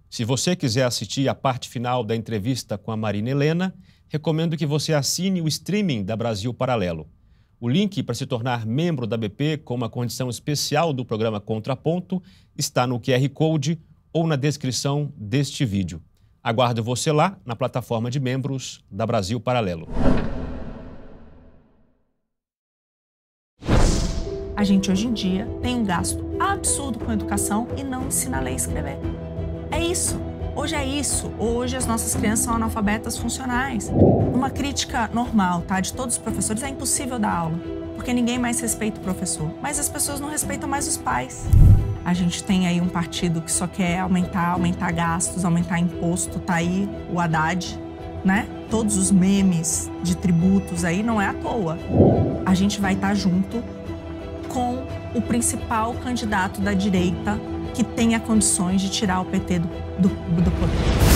Se você quiser assistir a parte final da entrevista com a Marina Helena, recomendo que você assine o streaming da Brasil Paralelo. O link para se tornar membro da BP com uma condição especial do programa Contraponto está no QR Code ou na descrição deste vídeo. Aguardo você lá na plataforma de membros da Brasil Paralelo. A gente hoje em dia tem um gasto absurdo com educação e não ensina a ler e escrever. É isso. Hoje é isso. Hoje as nossas crianças são analfabetas funcionais. Uma crítica normal, tá? De todos os professores, é impossível dar aula, porque ninguém mais respeita o professor. Mas as pessoas não respeitam mais os pais. A gente tem aí um partido que só quer aumentar, aumentar gastos, aumentar imposto, tá aí o Haddad, né? Todos os memes de tributos aí não é à toa. A gente vai estar tá junto com o principal candidato da direita que tenha condições de tirar o PT do, do, do poder.